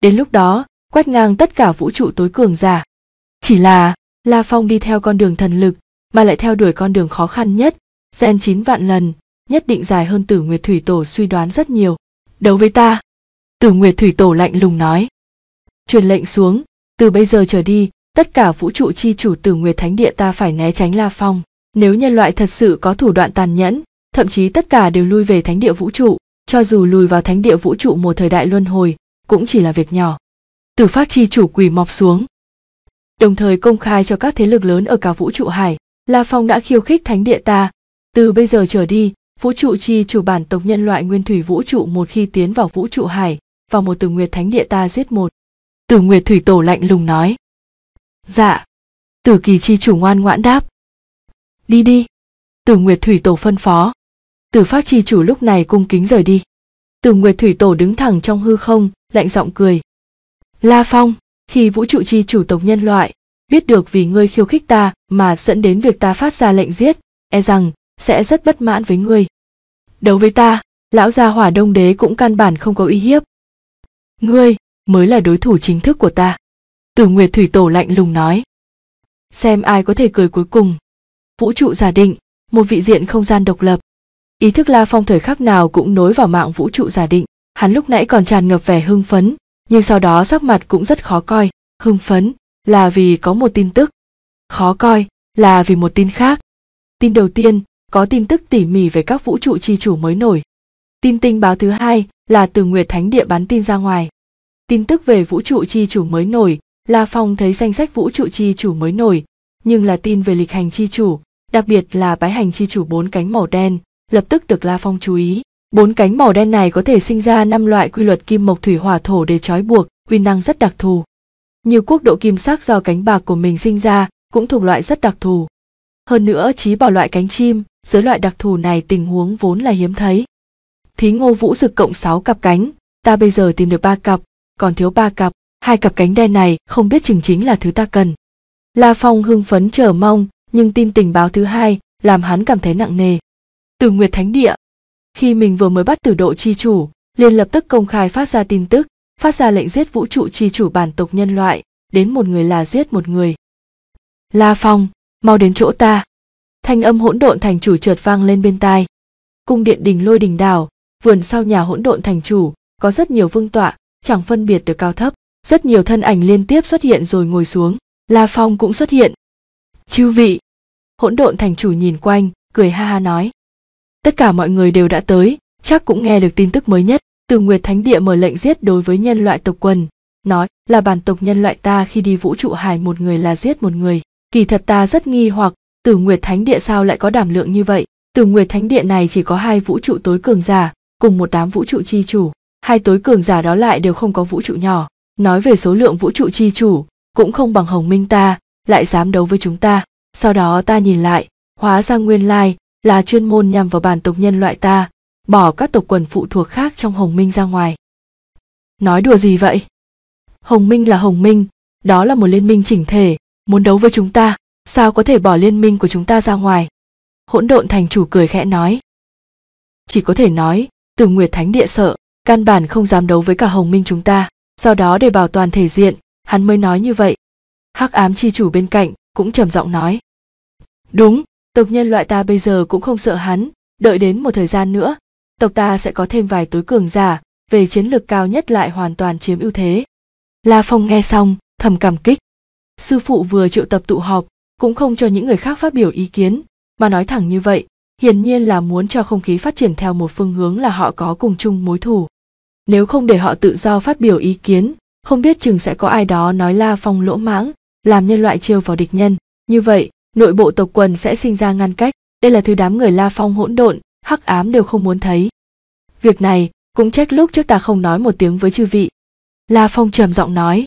Đến lúc đó, quét ngang tất cả vũ trụ tối cường giả. Chỉ là, La Phong đi theo con đường thần lực, mà lại theo đuổi con đường khó khăn nhất, gen 9 vạn lần, nhất định dài hơn Tử Nguyệt Thủy Tổ suy đoán rất nhiều. Đấu với ta! Tử Nguyệt Thủy Tổ lạnh lùng nói. Truyền lệnh xuống, từ bây giờ trở đi, tất cả vũ trụ chi chủ tử nguyệt thánh địa ta phải né tránh la phong nếu nhân loại thật sự có thủ đoạn tàn nhẫn thậm chí tất cả đều lui về thánh địa vũ trụ cho dù lùi vào thánh địa vũ trụ một thời đại luân hồi cũng chỉ là việc nhỏ tử phát chi chủ quỳ mọc xuống đồng thời công khai cho các thế lực lớn ở cả vũ trụ hải la phong đã khiêu khích thánh địa ta từ bây giờ trở đi vũ trụ chi chủ bản tộc nhân loại nguyên thủy vũ trụ một khi tiến vào vũ trụ hải vào một tử nguyệt thánh địa ta giết một tử nguyệt thủy tổ lạnh lùng nói dạ tử kỳ chi chủ ngoan ngoãn đáp đi đi tử nguyệt thủy tổ phân phó tử phát chi chủ lúc này cung kính rời đi tử nguyệt thủy tổ đứng thẳng trong hư không lạnh giọng cười la phong khi vũ trụ chi chủ tộc nhân loại biết được vì ngươi khiêu khích ta mà dẫn đến việc ta phát ra lệnh giết e rằng sẽ rất bất mãn với ngươi đấu với ta lão gia hỏa đông đế cũng căn bản không có uy hiếp ngươi mới là đối thủ chính thức của ta Tử Nguyệt Thủy Tổ lạnh lùng nói. Xem ai có thể cười cuối cùng. Vũ trụ giả định, một vị diện không gian độc lập. Ý thức La Phong thời khắc nào cũng nối vào mạng vũ trụ giả định. Hắn lúc nãy còn tràn ngập vẻ hưng phấn, nhưng sau đó sắc mặt cũng rất khó coi. Hưng phấn là vì có một tin tức. Khó coi là vì một tin khác. Tin đầu tiên, có tin tức tỉ mỉ về các vũ trụ chi chủ mới nổi. Tin tình báo thứ hai là từ Nguyệt Thánh Địa bắn tin ra ngoài. Tin tức về vũ trụ chi chủ mới nổi La Phong thấy danh sách vũ trụ chi chủ mới nổi, nhưng là tin về lịch hành chi chủ, đặc biệt là bái hành chi chủ bốn cánh màu đen, lập tức được La Phong chú ý. Bốn cánh màu đen này có thể sinh ra năm loại quy luật kim mộc thủy hỏa thổ để trói buộc, quy năng rất đặc thù. Nhiều quốc độ kim sắc do cánh bạc của mình sinh ra cũng thuộc loại rất đặc thù. Hơn nữa trí bảo loại cánh chim, dưới loại đặc thù này tình huống vốn là hiếm thấy. Thí ngô vũ dực cộng 6 cặp cánh, ta bây giờ tìm được 3 cặp, còn thiếu 3 cặp, hai cặp cánh đen này không biết chừng chính là thứ ta cần. La Phong hưng phấn chờ mong, nhưng tin tình báo thứ hai làm hắn cảm thấy nặng nề. Từ Nguyệt Thánh Địa Khi mình vừa mới bắt tử độ chi chủ, liền lập tức công khai phát ra tin tức, phát ra lệnh giết vũ trụ chi chủ bản tộc nhân loại, đến một người là giết một người. La Phong, mau đến chỗ ta. Thanh âm hỗn độn thành chủ trượt vang lên bên tai. Cung điện đình lôi đình đảo, vườn sau nhà hỗn độn thành chủ, có rất nhiều vương tọa, chẳng phân biệt được cao thấp rất nhiều thân ảnh liên tiếp xuất hiện rồi ngồi xuống la phong cũng xuất hiện chư vị hỗn độn thành chủ nhìn quanh cười ha ha nói tất cả mọi người đều đã tới chắc cũng nghe được tin tức mới nhất từ nguyệt thánh địa mở lệnh giết đối với nhân loại tộc quần nói là bản tộc nhân loại ta khi đi vũ trụ hải một người là giết một người kỳ thật ta rất nghi hoặc từ nguyệt thánh địa sao lại có đảm lượng như vậy từ nguyệt thánh địa này chỉ có hai vũ trụ tối cường giả cùng một đám vũ trụ chi chủ hai tối cường giả đó lại đều không có vũ trụ nhỏ nói về số lượng vũ trụ chi chủ cũng không bằng hồng minh ta lại dám đấu với chúng ta sau đó ta nhìn lại hóa ra nguyên lai là chuyên môn nhằm vào bản tộc nhân loại ta bỏ các tộc quần phụ thuộc khác trong hồng minh ra ngoài nói đùa gì vậy hồng minh là hồng minh đó là một liên minh chỉnh thể muốn đấu với chúng ta sao có thể bỏ liên minh của chúng ta ra ngoài hỗn độn thành chủ cười khẽ nói chỉ có thể nói từ nguyệt thánh địa sợ căn bản không dám đấu với cả hồng minh chúng ta sau đó để bảo toàn thể diện hắn mới nói như vậy hắc ám chi chủ bên cạnh cũng trầm giọng nói đúng tộc nhân loại ta bây giờ cũng không sợ hắn đợi đến một thời gian nữa tộc ta sẽ có thêm vài tối cường giả về chiến lược cao nhất lại hoàn toàn chiếm ưu thế la phong nghe xong thầm cảm kích sư phụ vừa triệu tập tụ họp cũng không cho những người khác phát biểu ý kiến mà nói thẳng như vậy hiển nhiên là muốn cho không khí phát triển theo một phương hướng là họ có cùng chung mối thù nếu không để họ tự do phát biểu ý kiến không biết chừng sẽ có ai đó nói la phong lỗ mãng làm nhân loại trêu vào địch nhân như vậy nội bộ tộc quần sẽ sinh ra ngăn cách đây là thứ đám người la phong hỗn độn hắc ám đều không muốn thấy việc này cũng trách lúc trước ta không nói một tiếng với chư vị la phong trầm giọng nói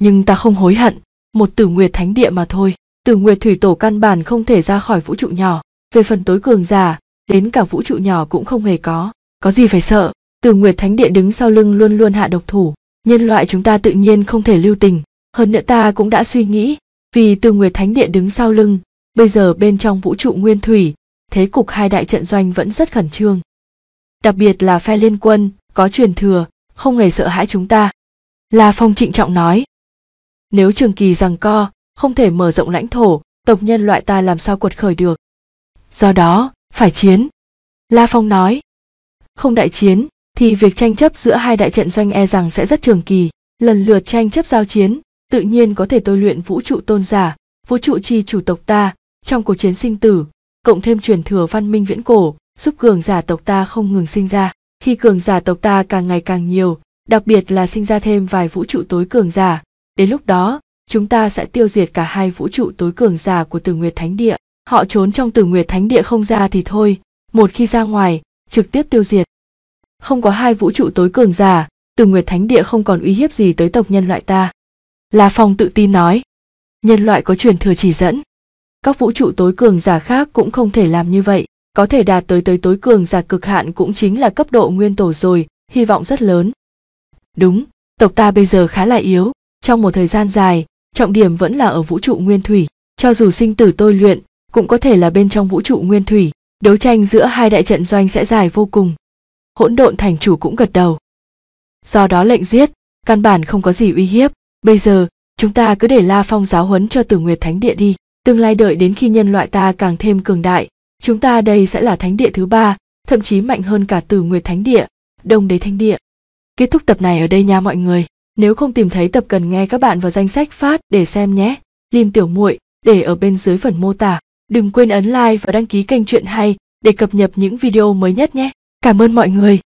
nhưng ta không hối hận một tử nguyệt thánh địa mà thôi tử nguyệt thủy tổ căn bản không thể ra khỏi vũ trụ nhỏ về phần tối cường giả đến cả vũ trụ nhỏ cũng không hề có có gì phải sợ từ Nguyệt Thánh Địa đứng sau lưng luôn luôn hạ độc thủ, nhân loại chúng ta tự nhiên không thể lưu tình, hơn nữa ta cũng đã suy nghĩ, vì Từ Nguyệt Thánh Địa đứng sau lưng, bây giờ bên trong vũ trụ nguyên thủy, thế cục hai đại trận doanh vẫn rất khẩn trương. Đặc biệt là phe liên quân, có truyền thừa, không hề sợ hãi chúng ta. La Phong trịnh trọng nói. Nếu trường kỳ rằng co, không thể mở rộng lãnh thổ, tộc nhân loại ta làm sao quật khởi được. Do đó, phải chiến. La Phong nói. Không đại chiến, thì việc tranh chấp giữa hai đại trận doanh e rằng sẽ rất trường kỳ lần lượt tranh chấp giao chiến tự nhiên có thể tôi luyện vũ trụ tôn giả vũ trụ chi chủ tộc ta trong cuộc chiến sinh tử cộng thêm truyền thừa văn minh viễn cổ giúp cường giả tộc ta không ngừng sinh ra khi cường giả tộc ta càng ngày càng nhiều đặc biệt là sinh ra thêm vài vũ trụ tối cường giả đến lúc đó chúng ta sẽ tiêu diệt cả hai vũ trụ tối cường giả của tử nguyệt thánh địa họ trốn trong tử nguyệt thánh địa không ra thì thôi một khi ra ngoài trực tiếp tiêu diệt không có hai vũ trụ tối cường giả, từ Nguyệt Thánh Địa không còn uy hiếp gì tới tộc nhân loại ta. La Phong tự tin nói, nhân loại có truyền thừa chỉ dẫn. Các vũ trụ tối cường giả khác cũng không thể làm như vậy, có thể đạt tới tới tối cường giả cực hạn cũng chính là cấp độ nguyên tổ rồi, hy vọng rất lớn. Đúng, tộc ta bây giờ khá là yếu, trong một thời gian dài, trọng điểm vẫn là ở vũ trụ nguyên thủy, cho dù sinh tử tôi luyện, cũng có thể là bên trong vũ trụ nguyên thủy, đấu tranh giữa hai đại trận doanh sẽ dài vô cùng hỗn độn thành chủ cũng gật đầu do đó lệnh giết căn bản không có gì uy hiếp bây giờ chúng ta cứ để la phong giáo huấn cho tử nguyệt thánh địa đi tương lai đợi đến khi nhân loại ta càng thêm cường đại chúng ta đây sẽ là thánh địa thứ ba thậm chí mạnh hơn cả tử nguyệt thánh địa đông đế thánh địa kết thúc tập này ở đây nha mọi người nếu không tìm thấy tập cần nghe các bạn vào danh sách phát để xem nhé liên tiểu muội để ở bên dưới phần mô tả đừng quên ấn like và đăng ký kênh chuyện hay để cập nhật những video mới nhất nhé cảm ơn mọi người